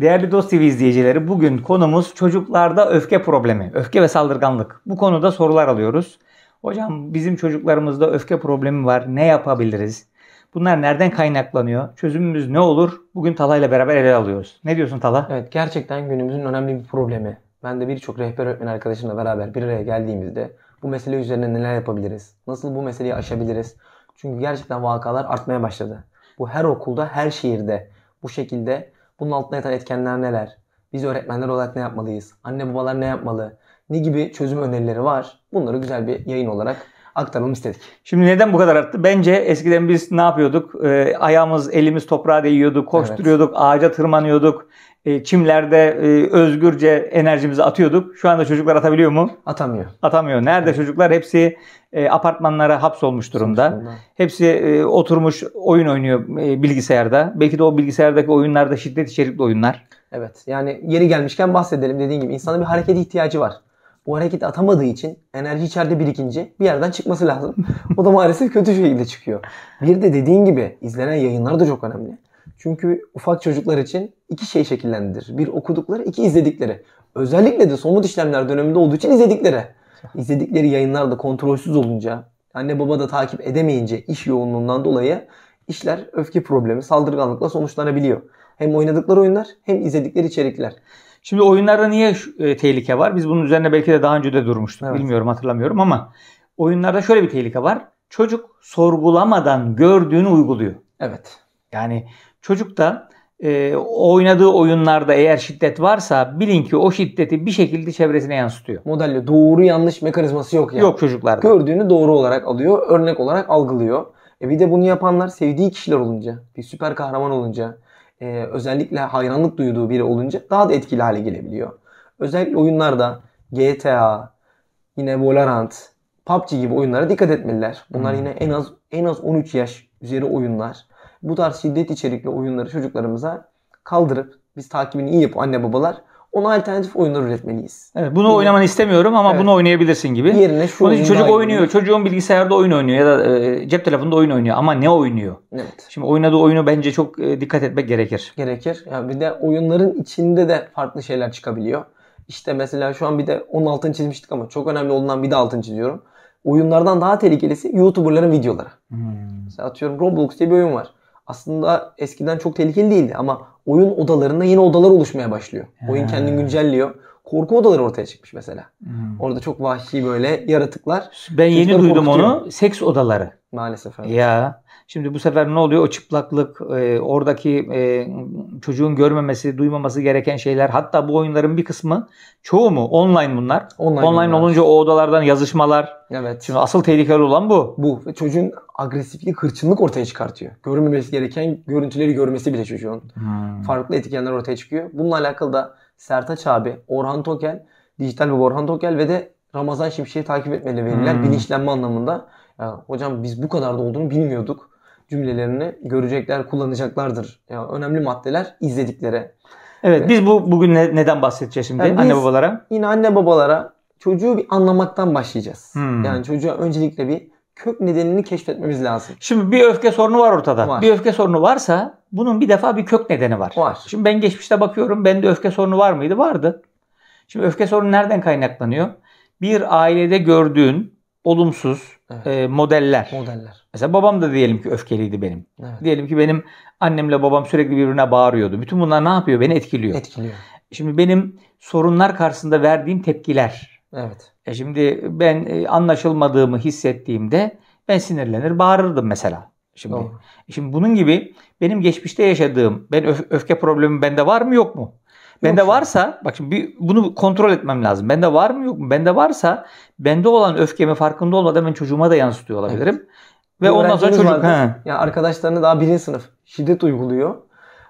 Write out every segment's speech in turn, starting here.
Değerli dost TV izleyicileri bugün konumuz çocuklarda öfke problemi, öfke ve saldırganlık. Bu konuda sorular alıyoruz. Hocam bizim çocuklarımızda öfke problemi var. Ne yapabiliriz? Bunlar nereden kaynaklanıyor? Çözümümüz ne olur? Bugün Talay ile beraber ele alıyoruz. Ne diyorsun Tala? Evet gerçekten günümüzün önemli bir problemi. Ben de birçok rehber öğretmen arkadaşımla beraber bir araya geldiğimizde bu mesele üzerine neler yapabiliriz? Nasıl bu meseleyi aşabiliriz? Çünkü gerçekten vakalar artmaya başladı. Bu her okulda, her şehirde bu şekilde bunun altında yatan etkenler neler? Biz öğretmenler olarak ne yapmalıyız? Anne babalar ne yapmalı? Ne gibi çözüm önerileri var? Bunları güzel bir yayın olarak aktaralım istedik. Şimdi neden bu kadar arttı? Bence eskiden biz ne yapıyorduk? E, ayağımız, elimiz toprağa değiyordu, koşturuyorduk, evet. ağaca tırmanıyorduk, e, çimlerde e, özgürce enerjimizi atıyorduk. Şu anda çocuklar atabiliyor mu? Atamıyor. Atamıyor. Nerede evet. çocuklar? Hepsi e, apartmanlara hapsolmuş durumda. Hapsolmuş Hepsi e, oturmuş oyun oynuyor bilgisayarda. Belki de o bilgisayardaki oyunlarda şiddet içerikli oyunlar. Evet. Yani yeri gelmişken bahsedelim dediğin gibi insanın bir harekete ihtiyacı var. Bu hareket atamadığı için enerji içeride birikince bir yerden çıkması lazım. o da maalesef kötü şekilde çıkıyor. Bir de dediğin gibi izlenen yayınlar da çok önemli. Çünkü ufak çocuklar için iki şey şekillendirir. Bir okudukları, iki izledikleri. Özellikle de somut işlemler döneminde olduğu için izledikleri. İzledikleri yayınlar da kontrolsüz olunca, anne baba da takip edemeyince iş yoğunluğundan dolayı işler öfke problemi, saldırganlıkla sonuçlanabiliyor. Hem oynadıkları oyunlar hem izledikleri içerikler. Şimdi oyunlarda niye e, tehlike var? Biz bunun üzerine belki de daha önce de durmuştuk. Evet. Bilmiyorum hatırlamıyorum ama oyunlarda şöyle bir tehlike var. Çocuk sorgulamadan gördüğünü uyguluyor. Evet. Yani Çocuk da e, oynadığı oyunlarda eğer şiddet varsa bilin ki o şiddeti bir şekilde çevresine yansıtıyor. Modelle doğru yanlış mekanizması yok yani. Yok çocuklarda. Gördüğünü doğru olarak alıyor, örnek olarak algılıyor. E bir de bunu yapanlar sevdiği kişiler olunca, bir süper kahraman olunca, e, özellikle hayranlık duyduğu biri olunca daha da etkili hale gelebiliyor. Özellikle oyunlarda GTA, yine Valorant, PUBG gibi oyunlara dikkat etmeliler. Bunlar hmm. yine en az en az 13 yaş üzeri oyunlar bu tarz şiddet içerikli oyunları çocuklarımıza kaldırıp biz takibini iyi yapıp anne babalar ona alternatif oyunlar üretmeliyiz. Evet, bunu oynamanı istemiyorum ama evet. bunu oynayabilirsin gibi. Yerine şu Onun için çocuk oynuyor. Gibi. Çocuğun bilgisayarda oyun oynuyor ya da e, cep telefonunda oyun oynuyor ama ne oynuyor? Evet. Şimdi oynadığı oyunu bence çok e, dikkat etmek gerekir. Gerekir. Ya bir de oyunların içinde de farklı şeyler çıkabiliyor. İşte mesela şu an bir de 10 altını çizmiştik ama çok önemli olduğundan bir de altını çiziyorum. Oyunlardan daha tehlikelisi YouTuber'ların videoları. Hmm. Mesela atıyorum Roblox diye bir oyun var aslında eskiden çok tehlikeli değildi ama oyun odalarında yine odalar oluşmaya başlıyor. He. Oyun kendini güncelliyor. Korku odaları ortaya çıkmış mesela. Hmm. Orada çok vahşi böyle yaratıklar. Ben yeni duydum korkutuyor. onu. Seks odaları. Maalesef. Evet. Ya Şimdi bu sefer ne oluyor? O çıplaklık, e, oradaki e, çocuğun görmemesi, duymaması gereken şeyler. Hatta bu oyunların bir kısmı çoğu mu? Online bunlar. Online, Online bunlar. olunca o odalardan yazışmalar. Evet. Şimdi asıl tehlikeli olan bu. Bu. Ve çocuğun agresiflik, hırçınlık ortaya çıkartıyor. Görmemesi gereken görüntüleri görmesi bile çocuğun. Hmm. Farklı etkenler ortaya çıkıyor. Bununla alakalı da Sertaç abi, Orhan Tokel, Dijital ve Orhan Tokel ve de Ramazan Şimşek'i takip etmeli veriler, hmm. bilinçlenme anlamında. Ya, hocam biz bu kadar da olduğunu bilmiyorduk cümlelerini görecekler, kullanacaklardır. Yani önemli maddeler izlediklere. Evet, biz bu bugün ne, neden bahsedeceğiz şimdi yani anne babalara? Yine anne babalara çocuğu bir anlamaktan başlayacağız. Hmm. Yani çocuğa öncelikle bir kök nedenini keşfetmemiz lazım. Şimdi bir öfke sorunu var ortada. Var. Bir öfke sorunu varsa bunun bir defa bir kök nedeni var. Var. Şimdi ben geçmişte bakıyorum bende öfke sorunu var mıydı? Vardı. Şimdi öfke sorunu nereden kaynaklanıyor? Bir ailede gördüğün olumsuz evet. e, modeller. Modeller. Mesela babam da diyelim ki öfkeliydi benim. Evet. Diyelim ki benim annemle babam sürekli birbirine bağırıyordu. Bütün bunlar ne yapıyor? Beni etkiliyor. Etkiliyor. Şimdi benim sorunlar karşısında verdiğim tepkiler. Evet. E şimdi ben e, anlaşılmadığımı hissettiğimde ben sinirlenir bağırırdım mesela. Şimdi Doğru. şimdi bunun gibi benim geçmişte yaşadığım ben öf- öfke problemi bende var mı yok mu? Bende varsa bak şimdi bir, bunu kontrol etmem lazım. Bende var mı yok mu? Bende varsa bende olan öfkemi farkında olmadan ben çocuğuma da yansıtıyor olabilirim. Evet. Ve bir ondan sonra çocuk ya he. Yani arkadaşlarına daha birinci sınıf şiddet uyguluyor.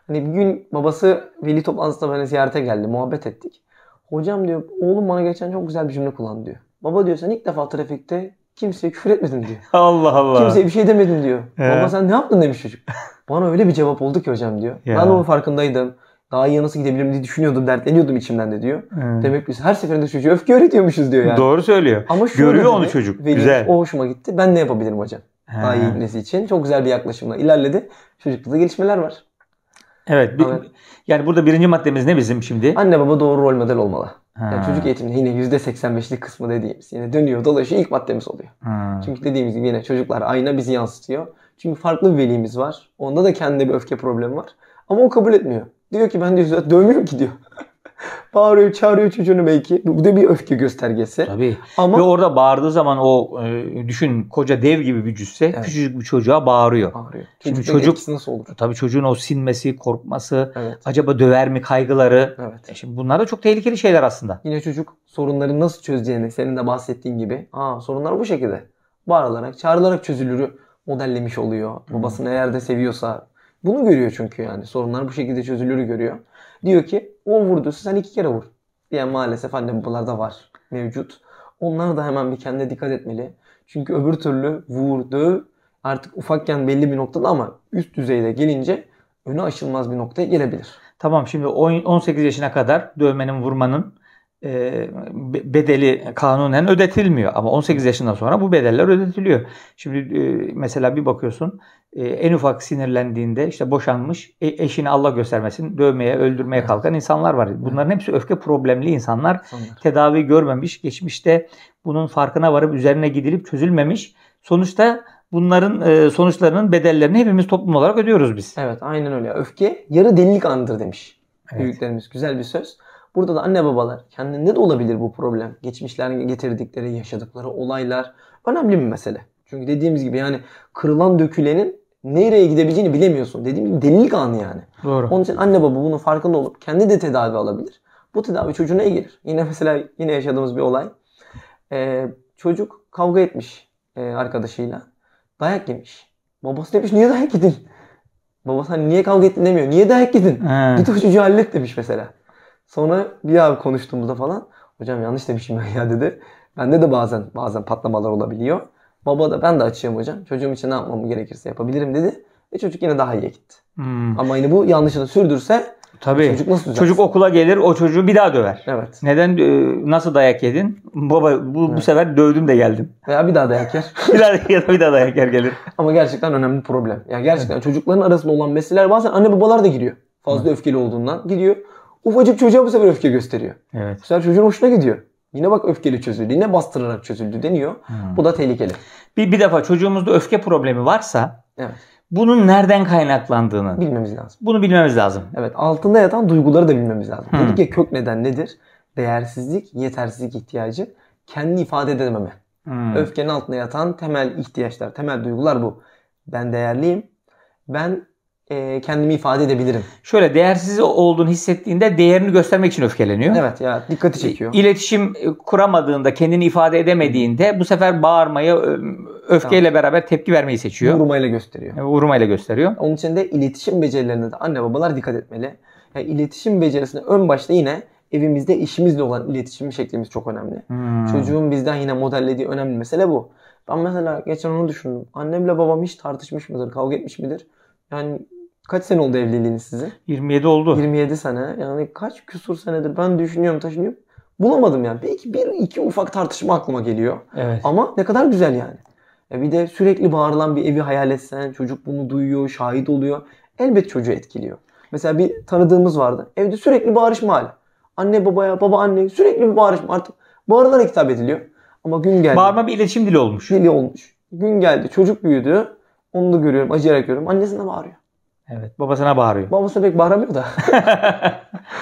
Hani bir gün babası veli toplantısında beni ziyarete geldi. Muhabbet ettik. Hocam diyor oğlum bana geçen çok güzel bir cümle kullandı diyor. Baba diyor sen ilk defa trafikte kimseye küfür etmedin diyor. Allah Allah. Kimseye bir şey demedin diyor. He. Baba sen ne yaptın demiş çocuk. Bana öyle bir cevap oldu ki hocam diyor. Ya. Ben onun farkındaydım daha iyi nasıl gidebilirim diye düşünüyordum, dertleniyordum içimden de diyor. Hmm. Demek biz her seferinde çocuğa öfke öğretiyormuşuz diyor yani. Doğru söylüyor. Ama şu Görüyor onu çocuk. Veriyor. Güzel. O hoşuma gitti. Ben ne yapabilirim hocam? He. Daha iyi gitmesi için. Çok güzel bir yaklaşımla ilerledi. Çocukta da gelişmeler var. Evet. Bir, Yani burada birinci maddemiz ne bizim şimdi? Anne baba doğru rol model olmalı. Ha. Yani çocuk eğitiminin yine %85'lik kısmı dediğimiz. Yine dönüyor dolaşıyor ilk maddemiz oluyor. Ha. Çünkü dediğimiz gibi yine çocuklar ayna bizi yansıtıyor. Çünkü farklı bir velimiz var. Onda da kendi bir öfke problemi var. Ama o kabul etmiyor. Diyor ki ben diyor zaten dövmüyorum ki diyor. Bağırıyor çağırıyor çocuğunu belki. Bu da bir öfke göstergesi. Tabii. Ama... Ve orada bağırdığı zaman o e, düşün koca dev gibi bir cüsse evet. küçücük bir çocuğa bağırıyor. Bağırıyor. Şimdi Çocukların çocuk nasıl olur? Tabii çocuğun o sinmesi, korkması, evet. acaba döver mi kaygıları. Evet. E şimdi bunlar da çok tehlikeli şeyler aslında. Yine çocuk sorunları nasıl çözeceğini senin de bahsettiğin gibi. Aa sorunlar bu şekilde. Bağırılarak, çağrılarak çözülürü modellemiş oluyor. Babası hmm. eğer de seviyorsa bunu görüyor çünkü yani. Sorunlar bu şekilde çözülür görüyor. Diyor ki o vurdu sen iki kere vur. Diye maalesef anne babalarda var mevcut. Onlar da hemen bir kendine dikkat etmeli. Çünkü öbür türlü vurdu artık ufakken belli bir noktada ama üst düzeyde gelince önü aşılmaz bir noktaya gelebilir. Tamam şimdi 18 yaşına kadar dövmenin vurmanın e, bedeli kanunen ödetilmiyor. Ama 18 yaşından sonra bu bedeller ödetiliyor. Şimdi e, mesela bir bakıyorsun e, en ufak sinirlendiğinde işte boşanmış eşini Allah göstermesin dövmeye öldürmeye kalkan insanlar var. Bunların hepsi öfke problemli insanlar. Sanırım. Tedavi görmemiş. Geçmişte bunun farkına varıp üzerine gidilip çözülmemiş. Sonuçta bunların sonuçlarının bedellerini hepimiz toplum olarak ödüyoruz biz. Evet aynen öyle. Öfke yarı delilik anıdır demiş evet. büyüklerimiz. Güzel bir söz. Burada da anne babalar kendinde de olabilir bu problem. Geçmişlerine getirdikleri, yaşadıkları olaylar önemli bir mesele. Çünkü dediğimiz gibi yani kırılan dökülenin nereye gidebileceğini bilemiyorsun. Dediğim gibi delilik anı yani. Doğru. Onun için anne baba bunun farkında olup kendi de tedavi alabilir. Bu tedavi çocuğuna iyi gelir. Yine mesela yine yaşadığımız bir olay. Ee, çocuk kavga etmiş e, arkadaşıyla. Dayak yemiş. Babası demiş niye dayak yedin? Babası hani niye kavga ettin demiyor. Niye dayak yedin? He. Git o çocuğu hallet demiş mesela. Sonra bir abi konuştuğumuzda falan hocam yanlış demişim ben ya dedi. Bende de bazen bazen patlamalar olabiliyor. Baba da ben de açığım hocam. Çocuğum için ne yapmam gerekirse yapabilirim dedi. Ve çocuk yine daha iyi gitti. Hmm. Ama yine bu yanlışını sürdürse Tabii. Çocuk nasıl Çocuk okula gelir o çocuğu bir daha döver. Evet. Neden e, nasıl dayak yedin? Baba bu, evet. bu sefer dövdüm de geldim. Veya bir daha dayak yer. bir daha ya bir daha dayak yer gelir. Ama gerçekten önemli problem. Yani gerçekten evet. çocukların arasında olan meseleler bazen anne babalar da giriyor. Fazla evet. öfkeli olduğundan giriyor. Ufacık çocuğa bu sefer öfke gösteriyor. Evet. Bu sefer çocuğun hoşuna gidiyor. Yine bak öfkeli çözüldü. Yine bastırarak çözüldü deniyor. Hmm. Bu da tehlikeli. Bir, bir defa çocuğumuzda öfke problemi varsa evet. bunun nereden kaynaklandığını bilmemiz lazım. Bunu bilmemiz lazım. Evet altında yatan duyguları da bilmemiz lazım. Hmm. Dedik ya kök neden nedir? Değersizlik, yetersizlik ihtiyacı, kendi ifade edememe. Hmm. Öfkenin altında yatan temel ihtiyaçlar, temel duygular bu. Ben değerliyim. Ben e, kendimi ifade edebilirim. Şöyle değersiz olduğunu hissettiğinde değerini göstermek için öfkeleniyor. Evet ya dikkati çekiyor. İletişim e, kuramadığında, kendini ifade edemediğinde bu sefer bağırmayı e, öfkeyle tamam. beraber tepki vermeyi seçiyor. Vurmayla gösteriyor. Yani e, vurmayla gösteriyor. Onun için de iletişim becerilerine de anne babalar dikkat etmeli. Yani iletişim becerisine ön başta yine evimizde işimizle olan iletişim şeklimiz çok önemli. Hmm. Çocuğun bizden yine modellediği önemli mesele bu. Ben mesela geçen onu düşündüm. Annemle babam hiç tartışmış mıdır, kavga etmiş midir? Yani kaç sene oldu evliliğiniz sizin? 27 oldu. 27 sene. Yani kaç küsur senedir ben düşünüyorum taşınıyorum. Bulamadım yani. Belki bir iki ufak tartışma aklıma geliyor. Evet. Ama ne kadar güzel yani. E bir de sürekli bağırılan bir evi hayal etsen çocuk bunu duyuyor, şahit oluyor. Elbet çocuğu etkiliyor. Mesela bir tanıdığımız vardı. Evde sürekli bağırışma hali. Anne babaya, baba anne sürekli bir bağırışma. Artık bağırılarak hitap ediliyor. Ama gün geldi. Bağırma bir iletişim dili olmuş. Dili olmuş. Gün geldi. Çocuk büyüdü. Onu da görüyorum. Acıyarak görüyorum. Annesine bağırıyor. Evet. Babasına bağırıyor. Babasına pek bağıramıyor da.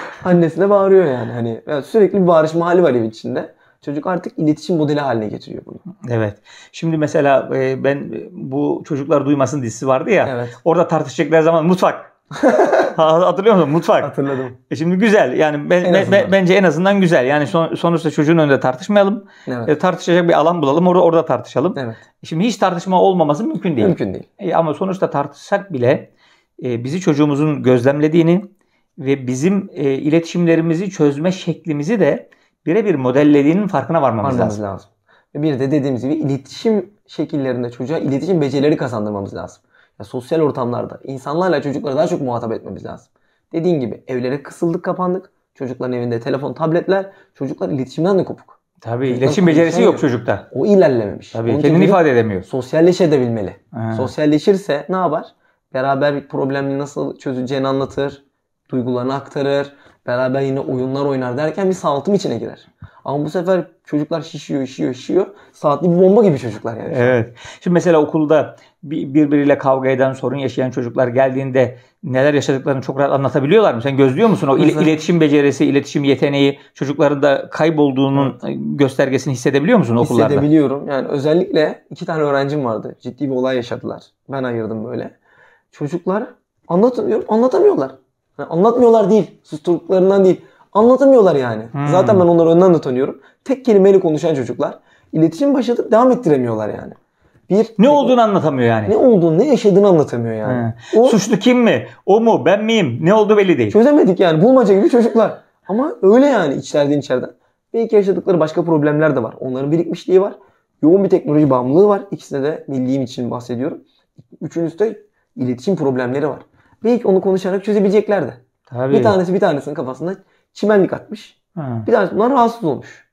Annesine bağırıyor yani. Hani sürekli bir bağırışma hali var evin içinde. Çocuk artık iletişim modeli haline getiriyor bunu. Evet. Şimdi mesela e, ben e, bu Çocuklar Duymasın dizisi vardı ya. Evet. Orada tartışacaklar zaman mutfak Hatırlıyor musun? Mutfak. Hatırladım. E şimdi güzel. Yani ben, en be, bence en azından güzel. Yani son, sonuçta çocuğun önünde tartışmayalım. Evet. E, tartışacak bir alan bulalım. Orada orada tartışalım. Evet. E şimdi hiç tartışma olmaması mümkün değil. Mümkün değil. E, ama sonuçta tartışsak bile e, bizi çocuğumuzun gözlemlediğini ve bizim e, iletişimlerimizi çözme şeklimizi de birebir modellediğinin farkına varmamız Anlamamız lazım. lazım. Bir de dediğimiz gibi iletişim şekillerinde çocuğa iletişim becerileri kazandırmamız lazım ya sosyal ortamlarda insanlarla çocukları daha çok muhatap etmemiz lazım. Dediğim gibi evlere kısıldık kapandık. Çocukların evinde telefon, tabletler. Çocuklar iletişimden de kopuk. Tabii Çocuklar iletişim becerisi yok çocukta. O ilerlememiş. Tabii Onun kendini ifade edemiyor. Sosyalleşebilmeli. Ee. Sosyalleşirse ne yapar? Beraber bir problemi nasıl çözeceğini anlatır. Duygularını aktarır. Beraber yine oyunlar oynar derken bir sağaltım içine girer. Ama bu sefer çocuklar şişiyor, şişiyor, şişiyor saatli bir bomba gibi çocuklar yani. Evet. Şimdi mesela okulda birbiriyle kavga eden, sorun yaşayan çocuklar geldiğinde neler yaşadıklarını çok rahat anlatabiliyorlar mı? Sen gözlüyor musun o il- iletişim becerisi, iletişim yeteneği çocukların da kaybolduğunun evet. E, göstergesini hissedebiliyor musun okullarda? Hissedebiliyorum. Yani özellikle iki tane öğrencim vardı. Ciddi bir olay yaşadılar. Ben ayırdım böyle. Çocuklar anlatamıyorum, anlatamıyorlar. Yani anlatmıyorlar değil. Susturduklarından değil. Anlatamıyorlar yani. Hmm. Zaten ben onları önden de tanıyorum. Tek kelimeyle konuşan çocuklar iletişim başlatıp devam ettiremiyorlar yani. Bir ne olduğunu anlatamıyor yani. Ne olduğunu, ne yaşadığını anlatamıyor yani. O, Suçlu kim mi? O mu? Ben miyim? Ne oldu belli değil. Çözemedik yani. Bulmaca gibi çocuklar. Ama öyle yani içlerden içeriden. Belki yaşadıkları başka problemler de var. Onların birikmişliği var. Yoğun bir teknoloji bağımlılığı var. İkisine de milliğim için bahsediyorum. Üçüncüsü de iletişim problemleri var. Belki onu konuşarak çözebilecekler de. Tabii. Bir tanesi bir tanesinin kafasında çimenlik atmış. Ha. Bir tanesi bundan rahatsız olmuş.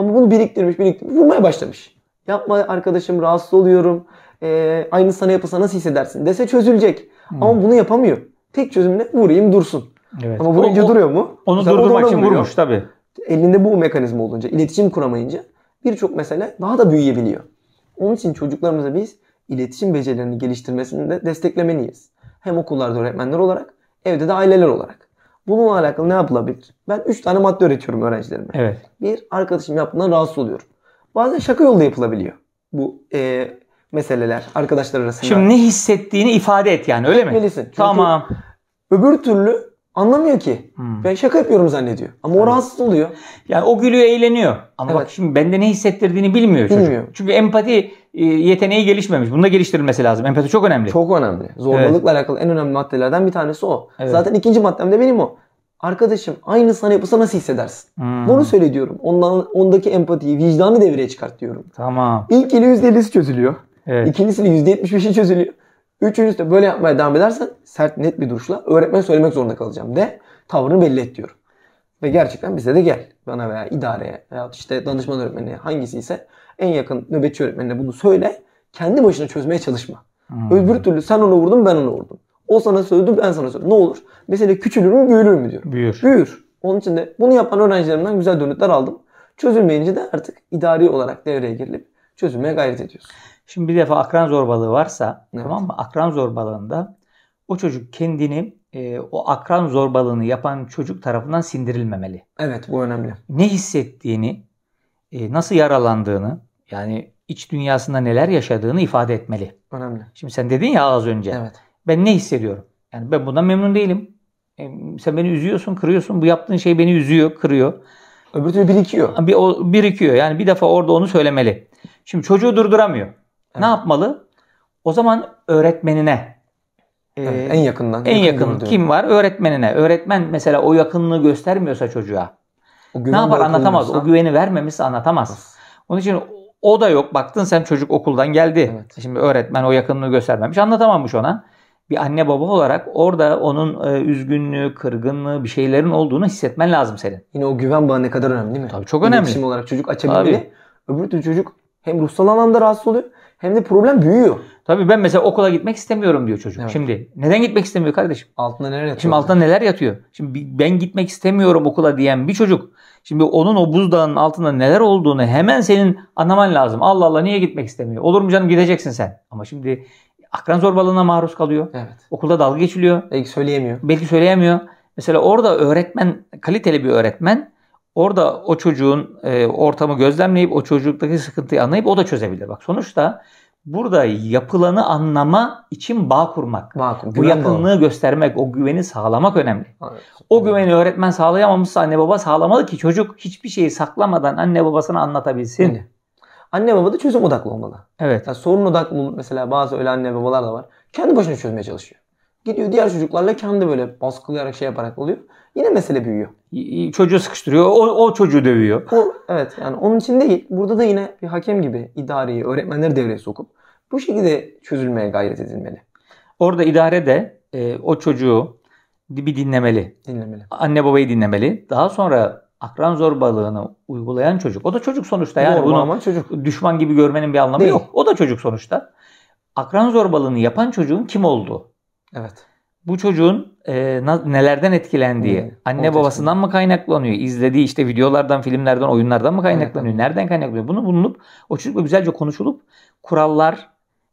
Ama bunu biriktirmiş biriktirmiş vurmaya başlamış. Yapma arkadaşım rahatsız oluyorum. Ee, aynı sana yapılsa nasıl hissedersin dese çözülecek. Hmm. Ama bunu yapamıyor. Tek çözüm ne? Vurayım dursun. Evet. Ama vurunca o, duruyor mu? Onu Mesela durdurmak için vuruyor. vurmuş tabii. Elinde bu mekanizma olunca, iletişim kuramayınca birçok mesele daha da büyüyebiliyor. Onun için çocuklarımıza biz iletişim becerilerini geliştirmesinde de desteklemeliyiz. Hem okullarda öğretmenler olarak, evde de aileler olarak. Bununla alakalı ne yapılabilir? Ben 3 tane madde öğretiyorum öğrencilerime. Evet. Bir, arkadaşım yaptığından rahatsız oluyorum. Bazen şaka yolda yapılabiliyor. Bu e, meseleler arkadaşlar arasında. Şimdi ne hissettiğini ifade et yani öyle mi? Etmelisin. Çünkü tamam. Öbür türlü Anlamıyor ki. Hmm. Ben şaka yapıyorum zannediyor. Ama evet. rahatsız oluyor. Yani o gülüyor, eğleniyor. Ama evet. bak şimdi bende ne hissettirdiğini bilmiyor çocuk. Bilmiyor. Çünkü empati e, yeteneği gelişmemiş. Bunda geliştirilmesi lazım. Empati çok önemli. Çok önemli. Zorbalıkla evet. alakalı en önemli maddelerden bir tanesi o. Evet. Zaten ikinci maddem de benim o. Arkadaşım aynı sana yapılsa nasıl hissedersin? Hmm. Bunu söyle diyorum. Ondan, ondaki empatiyi, vicdanı devreye çıkart diyorum. Tamam. İlk ili %50'si çözülüyor. Evet. İkincisini %75'i çözülüyor. Üçüncüsü de böyle yapmaya devam edersen sert net bir duruşla öğretmen söylemek zorunda kalacağım de tavrını belli et diyor. Ve gerçekten bize de gel. Bana veya idareye veya işte danışman öğretmenine hangisi ise en yakın nöbetçi öğretmenine bunu söyle. Kendi başına çözmeye çalışma. Hmm. Öbür türlü sen onu vurdun ben onu vurdum. O sana söyledi ben sana söyledim. Ne olur? mesela küçülür mü büyülür mü diyor. Büyür. Büyür. Onun için de bunu yapan öğrencilerimden güzel dönütler aldım. Çözülmeyince de artık idari olarak devreye girilip çözülmeye gayret ediyoruz. Şimdi bir defa akran zorbalığı varsa evet. tamam mı? Akran zorbalığında o çocuk kendini e, o akran zorbalığını yapan çocuk tarafından sindirilmemeli. Evet bu önemli. Ne hissettiğini, e, nasıl yaralandığını yani iç dünyasında neler yaşadığını ifade etmeli. Önemli. Şimdi sen dedin ya az önce. Evet. Ben ne hissediyorum? Yani ben bundan memnun değilim. E, sen beni üzüyorsun, kırıyorsun. Bu yaptığın şey beni üzüyor, kırıyor. Öbür türlü birikiyor. Bir, o, birikiyor. Yani bir defa orada onu söylemeli. Şimdi çocuğu durduramıyor. Evet. Ne yapmalı? O zaman öğretmenine evet, e, en yakından en yakın, yakın kim var? Öğretmenine. Öğretmen mesela o yakınlığı göstermiyorsa çocuğa. ne yapar anlatamaz. O güveni vermemişse anlatamaz. Onun için o da yok. Baktın sen çocuk okuldan geldi. Evet. Şimdi öğretmen o yakınlığı göstermemiş. Anlatamamış ona. Bir anne baba olarak orada onun e, üzgünlüğü, kırgınlığı, bir şeylerin olduğunu hissetmen lazım senin. Yine o güven bağı ne kadar önemli değil mi? Tabii çok önemli. İletişim olarak çocuk açabilir. Öbür türlü çocuk hem ruhsal anlamda rahatsız oluyor hem de problem büyüyor. Tabii ben mesela okula gitmek istemiyorum diyor çocuk. Evet. Şimdi neden gitmek istemiyor kardeşim? Altında neler yatıyor? Şimdi altında neler yatıyor? Şimdi ben gitmek istemiyorum okula diyen bir çocuk. Şimdi onun o buzdağının altında neler olduğunu hemen senin anlaman lazım. Allah Allah niye gitmek istemiyor? Olur mu canım gideceksin sen. Ama şimdi akran zorbalığına maruz kalıyor. Evet. Okulda dalga geçiliyor. Belki söyleyemiyor. Belki söyleyemiyor. Mesela orada öğretmen, kaliteli bir öğretmen Orada o çocuğun e, ortamı gözlemleyip o çocuktaki sıkıntıyı anlayıp o da çözebilir. Bak sonuçta burada yapılanı anlama için bağ kurmak. Bağ kur, bu yakınlığı bağ. göstermek, o güveni sağlamak önemli. Evet. O güveni öğretmen sağlayamamışsa anne baba sağlamalı ki çocuk hiçbir şeyi saklamadan anne babasına anlatabilsin. Hı. Anne baba da çözüm odaklı olmalı. Evet. Yani sorun odaklı mesela bazı öyle anne babalar da var. Kendi başına çözmeye çalışıyor. Gidiyor diğer çocuklarla kendi böyle baskılayarak şey yaparak oluyor. Yine mesele büyüyor çocuğu sıkıştırıyor. O, o çocuğu dövüyor. O, evet yani onun için değil. Burada da yine bir hakem gibi idareyi, öğretmenleri devreye sokup bu şekilde çözülmeye gayret edilmeli. Orada idare de e, o çocuğu bir dinlemeli. Dinlemeli. Anne babayı dinlemeli. Daha sonra akran zorbalığını uygulayan çocuk. O da çocuk sonuçta yani. Doğru, bunu ama çocuk. düşman gibi görmenin bir anlamı Değil. yok. O da çocuk sonuçta. Akran zorbalığını yapan çocuğun kim oldu? Evet bu çocuğun e, nelerden etkilendiği, hmm. anne Ortası. babasından mı kaynaklanıyor, izlediği işte videolardan, filmlerden, oyunlardan mı kaynaklanıyor, hmm. nereden kaynaklanıyor? Bunu bulunup o çocukla güzelce konuşulup kurallar,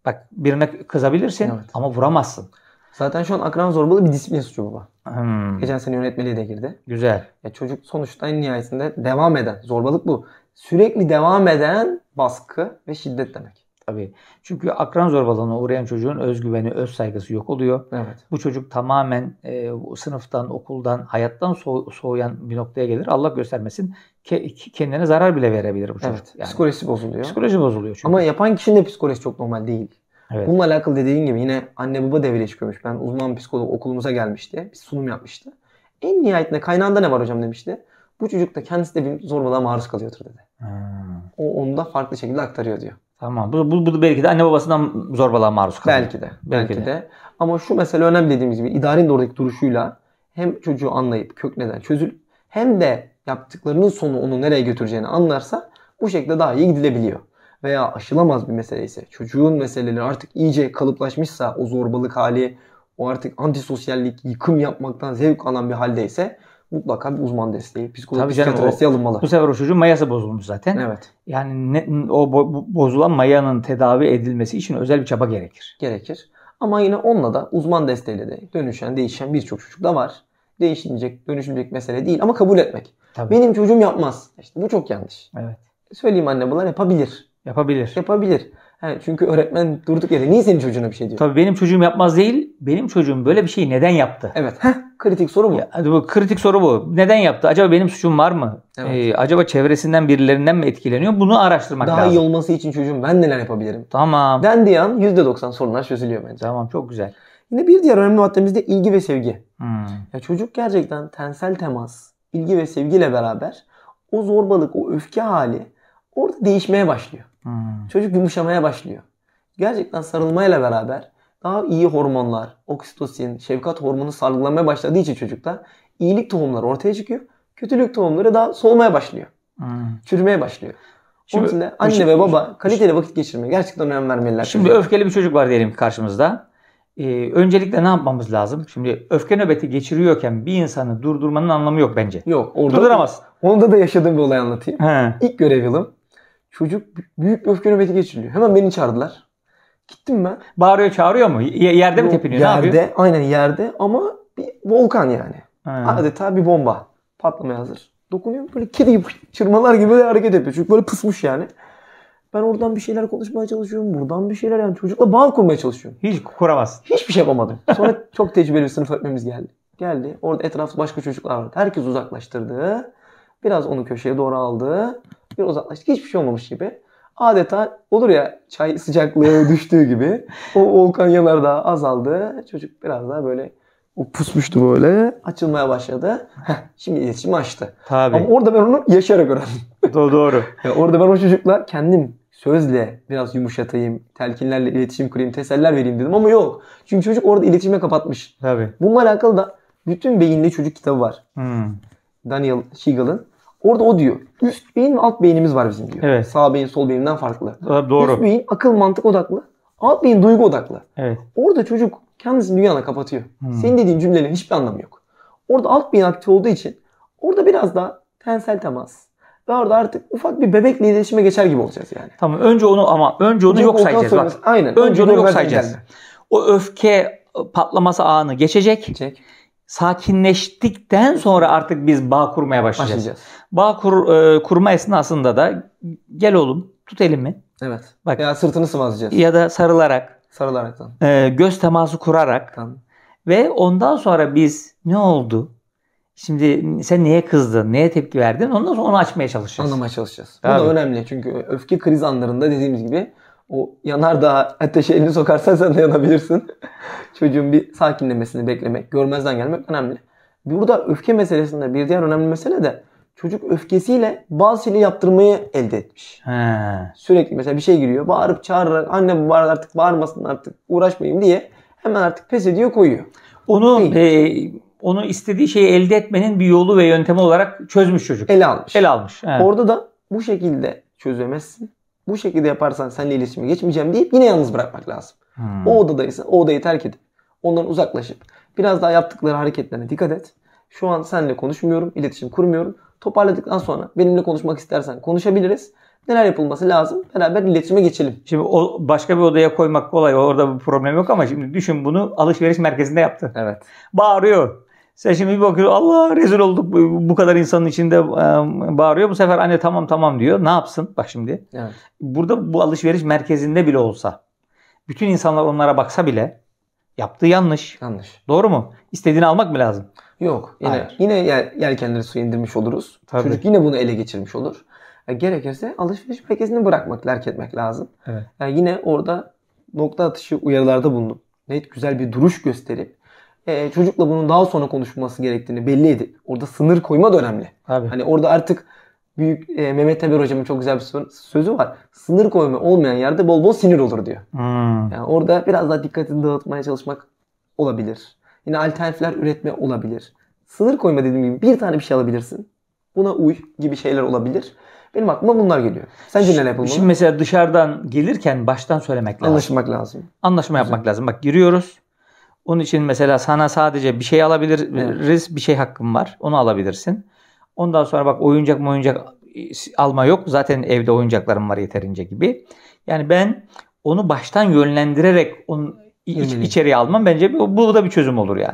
bak birine kızabilirsin evet. ama vuramazsın. Zaten şu an akran zorbalığı bir disiplin suçu baba. Hmm. Geçen sene yönetmeliğe de girdi. Güzel. Ya çocuk sonuçta en nihayetinde devam eden, zorbalık bu. Sürekli devam eden baskı ve şiddet demek. Tabii. Çünkü akran zorbalığına uğrayan çocuğun özgüveni, öz saygısı yok oluyor. Evet. Bu çocuk tamamen e, sınıftan, okuldan, hayattan so- soğuyan bir noktaya gelir. Allah göstermesin ke- kendine zarar bile verebilir bu çocuk. Evet. Yani. Psikolojisi bozuluyor. Psikoloji bozuluyor çünkü. Ama yapan kişinin de psikolojisi çok normal değil. Evet. Bununla alakalı dediğin gibi yine anne baba devreye çıkıyormuş. Ben uzman psikolog okulumuza gelmişti. Bir sunum yapmıştı. En nihayetinde kaynağında ne var hocam demişti. Bu çocuk da kendisi de bir zorbalığa maruz kalıyordur dedi. Hmm. O onu da farklı şekilde aktarıyor diyor. Tamam. Bu, bu, bu belki de anne babasından zorbalığa maruz kalıyor. Belki de. Belki, belki de. de. Ama şu mesele önemli dediğimiz gibi idarenin de oradaki duruşuyla hem çocuğu anlayıp kök neden çözül, hem de yaptıklarının sonu onu nereye götüreceğini anlarsa bu şekilde daha iyi gidilebiliyor. Veya aşılamaz bir mesele ise çocuğun meseleleri artık iyice kalıplaşmışsa o zorbalık hali o artık antisosyallik, yıkım yapmaktan zevk alan bir haldeyse mutlaka bir uzman desteği, psikolog, desteği alınmalı. Bu sefer o çocuğun mayası bozulmuş zaten. Evet. Yani ne, o bozulan mayanın tedavi edilmesi için özel bir çaba gerekir. Gerekir. Ama yine onunla da uzman desteğiyle de dönüşen, değişen birçok çocuk da var. Değişmeyecek, dönüşülecek mesele değil ama kabul etmek. Tabii. Benim çocuğum yapmaz. İşte bu çok yanlış. Evet. Söyleyeyim anne bunlar yapabilir. Yapabilir. Yapabilir. Yani çünkü öğretmen durduk yere niye senin çocuğuna bir şey diyor? Tabii benim çocuğum yapmaz değil, benim çocuğum böyle bir şeyi neden yaptı? Evet. Heh. Kritik soru bu. Ya, bu kritik soru bu. Neden yaptı? Acaba benim suçum var mı? Evet. Ee, acaba çevresinden birilerinden mi etkileniyor? Bunu araştırmak Daha lazım. Daha iyi olması için çocuğum ben neler yapabilirim? Tamam. Dendiği an %90 sorunlar çözülüyor bence. Tamam çok güzel. Yine bir diğer önemli maddemiz de ilgi ve sevgi. Hmm. Ya çocuk gerçekten tensel temas, ilgi ve sevgiyle beraber o zorbalık, o öfke hali orada değişmeye başlıyor. Hmm. Çocuk yumuşamaya başlıyor. Gerçekten sarılmayla beraber daha iyi hormonlar, oksitosin, şefkat hormonu salgılanmaya başladığı için çocukta iyilik tohumları ortaya çıkıyor. Kötülük tohumları daha solmaya başlıyor. Hmm. Çürümeye başlıyor. Şimdi, Onun için de anne şimdi, ve baba kaliteli vakit geçirmeye gerçekten önem vermeliler. Şimdi çocuğa. öfkeli bir çocuk var diyelim ki karşımızda. Ee, öncelikle ne yapmamız lazım? Şimdi öfke nöbeti geçiriyorken bir insanı durdurmanın anlamı yok bence. Yok. Orada, Durduramaz. Onda da yaşadığım bir olay anlatayım. He. İlk görev yılım. Çocuk büyük bir öfke nöbeti geçiriliyor. Hemen beni çağırdılar. Gittim ben. Bağırıyor çağırıyor mu? Y- yerde mi tepiniyor? Yerde. Aynen yerde ama bir volkan yani. Aynen. Adeta bir bomba. Patlamaya hazır. Dokunuyor böyle kedi gibi çırmalar gibi böyle hareket yapıyor. Çünkü böyle pısmış yani. Ben oradan bir şeyler konuşmaya çalışıyorum. Buradan bir şeyler yani çocukla bağ kurmaya çalışıyorum. Hiç kuramazsın. Hiçbir şey yapamadım. Sonra çok tecrübeli bir sınıf öğretmenimiz geldi. Geldi. Orada etrafta başka çocuklar vardı. Herkes uzaklaştırdı. Biraz onu köşeye doğru aldı. Bir uzaklaştık. Hiçbir şey olmamış gibi adeta olur ya çay sıcaklığı düştüğü gibi o volkan yanardağı azaldı. Çocuk biraz daha böyle o pusmuştu böyle. Açılmaya başladı. Heh, şimdi iletişimi açtı. Tabii. Ama orada ben onu yaşayarak öğrendim. doğru doğru. Ya orada ben o çocukla kendim sözle biraz yumuşatayım, telkinlerle iletişim kurayım, teseller vereyim dedim ama yok. Çünkü çocuk orada iletişime kapatmış. Tabii. Bununla alakalı da bütün beyinli çocuk kitabı var. Hmm. Daniel Siegel'ın Orada o diyor. Üst beyin ve alt beynimiz var bizim diyor. Evet. Sağ beyin sol beyinden farklı. doğru. Üst beyin akıl mantık odaklı. Alt beyin duygu odaklı. Evet. Orada çocuk kendisini dünyana kapatıyor. Hmm. Senin dediğin cümlelerin hiçbir anlamı yok. Orada alt beyin aktif olduğu için orada biraz daha tensel temas, ve orada artık ufak bir bebekle iletişime geçer gibi olacağız yani. Tamam önce onu ama önce onu yok sayacağız. Sonra, bak. Aynen. Önce, önce onu yok sayacağız. Gelme. O öfke patlaması anı geçecek. geçecek sakinleştikten sonra artık biz bağ kurmaya başlayacağız. başlayacağız. Bağ kur, e, kurma esnasında da gel oğlum tut elimi. Evet. Bak, ya sırtını sıvazlayacağız. Ya da sarılarak. Sarılarak. Tamam. E, göz teması kurarak. Tamam. Ve ondan sonra biz ne oldu? Şimdi sen niye kızdın, neye tepki verdin? Ondan sonra onu açmaya çalışacağız. Anlamaya çalışacağız. Bu Tabii. da önemli çünkü öfke kriz anlarında dediğimiz gibi o yanardağa ateşe elini sokarsan sen de yanabilirsin. Çocuğun bir sakinlemesini beklemek, görmezden gelmek önemli. Burada öfke meselesinde bir diğer önemli mesele de çocuk öfkesiyle bazı şeyi yaptırmayı elde etmiş. He. Sürekli mesela bir şey giriyor bağırıp çağırarak anne bu bağır artık bağırmasın artık uğraşmayayım diye hemen artık pes ediyor koyuyor. Onu e, onu istediği şeyi elde etmenin bir yolu ve yöntemi olarak çözmüş çocuk. Ele almış. Ele almış. Evet. Orada da bu şekilde çözemezsin bu şekilde yaparsan seninle iletişime geçmeyeceğim deyip yine yalnız bırakmak lazım. Hmm. O odadaysa o odayı terk edip ondan uzaklaşıp biraz daha yaptıkları hareketlerine dikkat et. Şu an seninle konuşmuyorum, iletişim kurmuyorum. Toparladıktan sonra benimle konuşmak istersen konuşabiliriz. Neler yapılması lazım? Beraber iletişime geçelim. Şimdi o başka bir odaya koymak kolay. Orada bir problem yok ama şimdi düşün bunu alışveriş merkezinde yaptı. Evet. Bağırıyor sen şimdi bir bakıyor Allah rezil olduk bu kadar insanın içinde bağırıyor. Bu sefer anne tamam tamam diyor. Ne yapsın? Bak şimdi. Evet. Burada bu alışveriş merkezinde bile olsa bütün insanlar onlara baksa bile yaptığı yanlış. Yanlış. Doğru mu? İstediğini almak mı lazım? Yok. Yine Hayır. yine yer, yelkenleri suya indirmiş oluruz. Tabii. Çocuk yine bunu ele geçirmiş olur. Yani e, gerekirse alışveriş merkezini bırakmak, terk etmek lazım. Evet. Yani e, yine orada nokta atışı uyarılarda bulunup net güzel bir duruş gösterip ee, çocukla bunun daha sonra konuşması gerektiğini belli edip orada sınır koyma da önemli. Abi. Hani orada artık büyük e, Mehmet Teber hocamın çok güzel bir sözü var. Sınır koyma olmayan yerde bol bol sinir olur diyor. Hmm. Yani orada biraz daha dikkatini dağıtmaya çalışmak olabilir. Yine alternatifler üretme olabilir. Sınır koyma dediğim gibi bir tane bir şey alabilirsin. Buna uy gibi şeyler olabilir. Benim aklıma bunlar geliyor. Sence neler yapılmalı? Şimdi mesela dışarıdan gelirken baştan söylemek lazım. Anlaşmak lazım. Anlaşma yapmak lazım. Bak giriyoruz. Onun için mesela sana sadece bir şey alabiliriz, bir şey hakkım var. Onu alabilirsin. Ondan sonra bak oyuncak mı oyuncak alma yok. Zaten evde oyuncaklarım var yeterince gibi. Yani ben onu baştan yönlendirerek onun iç, içeriye almam bence bu, bu da bir çözüm olur yani.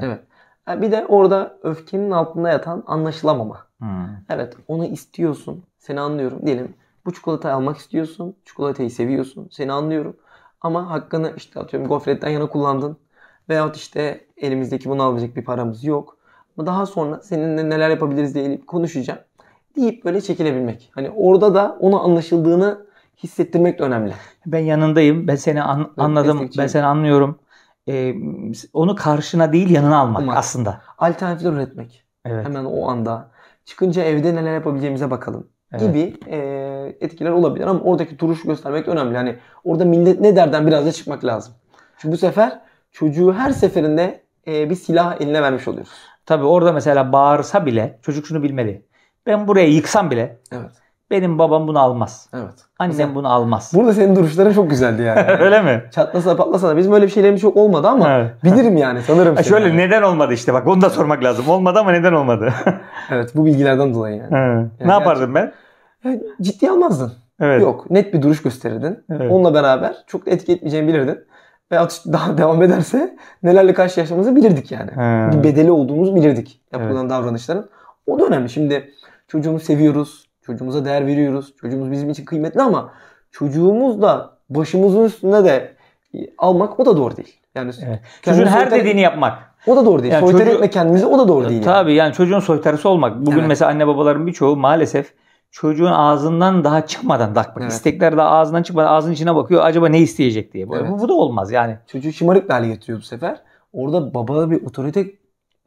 Evet. Bir de orada öfkenin altında yatan anlaşılamama. Hmm. Evet onu istiyorsun. Seni anlıyorum. Diyelim bu çikolatayı almak istiyorsun. Çikolatayı seviyorsun. Seni anlıyorum. Ama hakkını işte atıyorum gofretten yana kullandın. Veyahut işte elimizdeki bunu alacak bir paramız yok. Ama daha sonra seninle neler yapabiliriz diye konuşacağım. Deyip böyle çekilebilmek. Hani orada da onu anlaşıldığını hissettirmek de önemli. Ben yanındayım. Ben seni an- anladım. Ben seni anlıyorum. Ee, onu karşına değil yanına almak Umarım. aslında. Alternatifler üretmek. Evet. Hemen o anda. Çıkınca evde neler yapabileceğimize bakalım. Evet. Gibi e, etkiler olabilir ama oradaki duruş göstermek önemli. Hani orada millet ne derden biraz da çıkmak lazım. Çünkü bu sefer çocuğu her seferinde e, bir silah eline vermiş oluyoruz. Tabii orada mesela bağırsa bile çocuk şunu bilmeli. Ben buraya yıksam bile evet. benim babam bunu almaz. Evet. Annem mesela, bunu almaz. Burada senin duruşların çok güzeldi yani. Öyle mi? Çatlasa patlasa da bizim öyle bir şeylerimiz çok olmadı ama evet. bilirim yani sanırım. Ha, şöyle yani. neden olmadı işte bak onu da sormak lazım. Olmadı ama neden olmadı? evet bu bilgilerden dolayı yani. yani ne yapardım ben? Ciddi almazdın. Evet. Yok net bir duruş gösterirdin. Evet. Onunla beraber çok da etki etmeyeceğini bilirdin ve atış daha devam ederse nelerle karşılaştığımızı bilirdik yani. He. Bir bedeli olduğumuzu bilirdik yapılan evet. davranışların. O da önemli. Şimdi çocuğumuzu seviyoruz, çocuğumuza değer veriyoruz. Çocuğumuz bizim için kıymetli ama çocuğumuz da başımızın üstünde de almak o da doğru değil. Yani evet. çocuğun her soyter... dediğini yapmak. O da doğru değil. Yani soytar çocuğu... etme kendimizi o da doğru değil. Yani. yani çocuğun soytarısı olmak. Bugün evet. mesela anne babaların birçoğu maalesef çocuğun ağzından daha çıkmadan bak evet. istekler daha ağzından çıkmadan ağzının içine bakıyor acaba ne isteyecek diye. Evet. Bu, bu da olmaz yani. Çocuğu şımarık bir hale getiriyor bu sefer. Orada baba bir otorite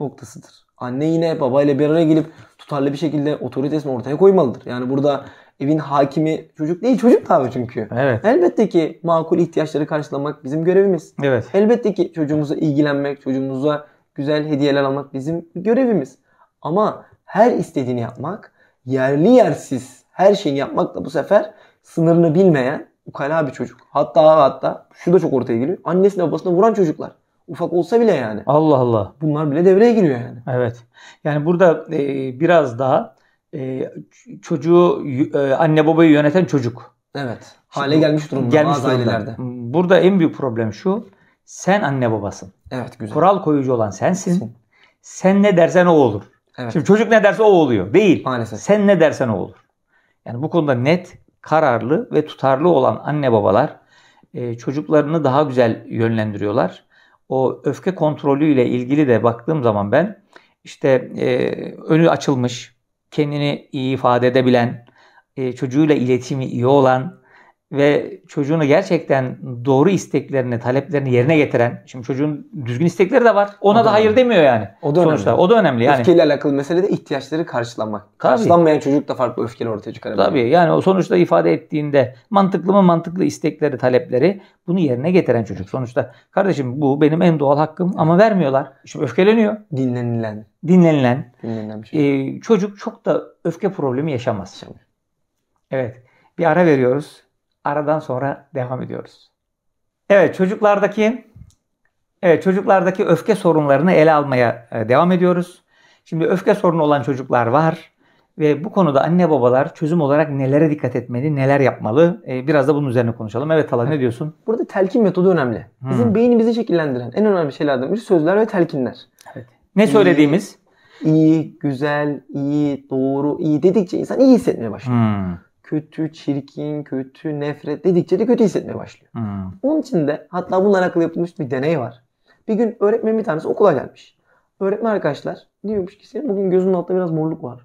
noktasıdır. Anne yine babayla bir araya gelip tutarlı bir şekilde otoritesini ortaya koymalıdır. Yani burada evin hakimi çocuk değil çocuk tabi çünkü. Evet. Elbette ki makul ihtiyaçları karşılamak bizim görevimiz. Evet. Elbette ki çocuğumuza ilgilenmek, çocuğumuza güzel hediyeler almak bizim görevimiz. Ama her istediğini yapmak yerli yersiz her şeyi yapmakla bu sefer sınırını bilmeyen ukala bir çocuk. Hatta hatta şu da çok ortaya geliyor. Annesine babasına vuran çocuklar. Ufak olsa bile yani. Allah Allah. Bunlar bile devreye giriyor yani. Evet. Yani burada e, biraz daha e, çocuğu e, anne babayı yöneten çocuk. Evet. Hale Şimdi, gelmiş durumda gelmiş bazı ailelerde. Burada en büyük problem şu. Sen anne babasın. Evet güzel. Kural koyucu olan sensin. Sen ne dersen o olur. Evet. Şimdi çocuk ne derse o oluyor. Değil. Maalesef. Sen ne dersen o olur. Yani bu konuda net, kararlı ve tutarlı olan anne babalar e, çocuklarını daha güzel yönlendiriyorlar. O öfke kontrolüyle ilgili de baktığım zaman ben işte e, önü açılmış, kendini iyi ifade edebilen, e, çocuğuyla iletimi iyi olan, ve çocuğunu gerçekten doğru isteklerini, taleplerini yerine getiren, şimdi çocuğun düzgün istekleri de var. Ona o da, da hayır demiyor yani. O da Sonuçta önemli. o da önemli yani. Öfkeyle alakalı mesele de ihtiyaçları karşılamak. Karşılanmayan çocuk da farklı öfkeli ortaya çıkarabilir. Tabii yani o sonuçta ifade ettiğinde mantıklı mı mantıklı istekleri, talepleri bunu yerine getiren çocuk. Sonuçta kardeşim bu benim en doğal hakkım ama vermiyorlar. Şimdi öfkeleniyor. Dinlenilen. Dinlenilen. Dinlenilen bir şey. Ee, çocuk çok da öfke problemi yaşamaz. Yaşamıyor. Evet. Bir ara veriyoruz. Aradan sonra devam ediyoruz. Evet çocuklardaki evet çocuklardaki öfke sorunlarını ele almaya e, devam ediyoruz. Şimdi öfke sorunu olan çocuklar var ve bu konuda anne babalar çözüm olarak nelere dikkat etmeli, neler yapmalı? E, biraz da bunun üzerine konuşalım. Evet Talha ne diyorsun? Burada telkin metodu önemli. Hmm. Bizim hmm. beynimizi şekillendiren en önemli şeylerden biri sözler ve telkinler. Evet. Ne söylediğimiz? İyi, iyi, güzel, iyi, doğru, iyi dedikçe insan iyi hissetmeye başlıyor. Hmm kötü, çirkin, kötü, nefret dedikçe de kötü hissetmeye başlıyor. Hmm. Onun için de hatta bununla alakalı yapılmış bir deney var. Bir gün öğretmenin bir tanesi okula gelmiş. Öğretmen arkadaşlar diyormuş ki senin bugün gözünün altında biraz morluk var.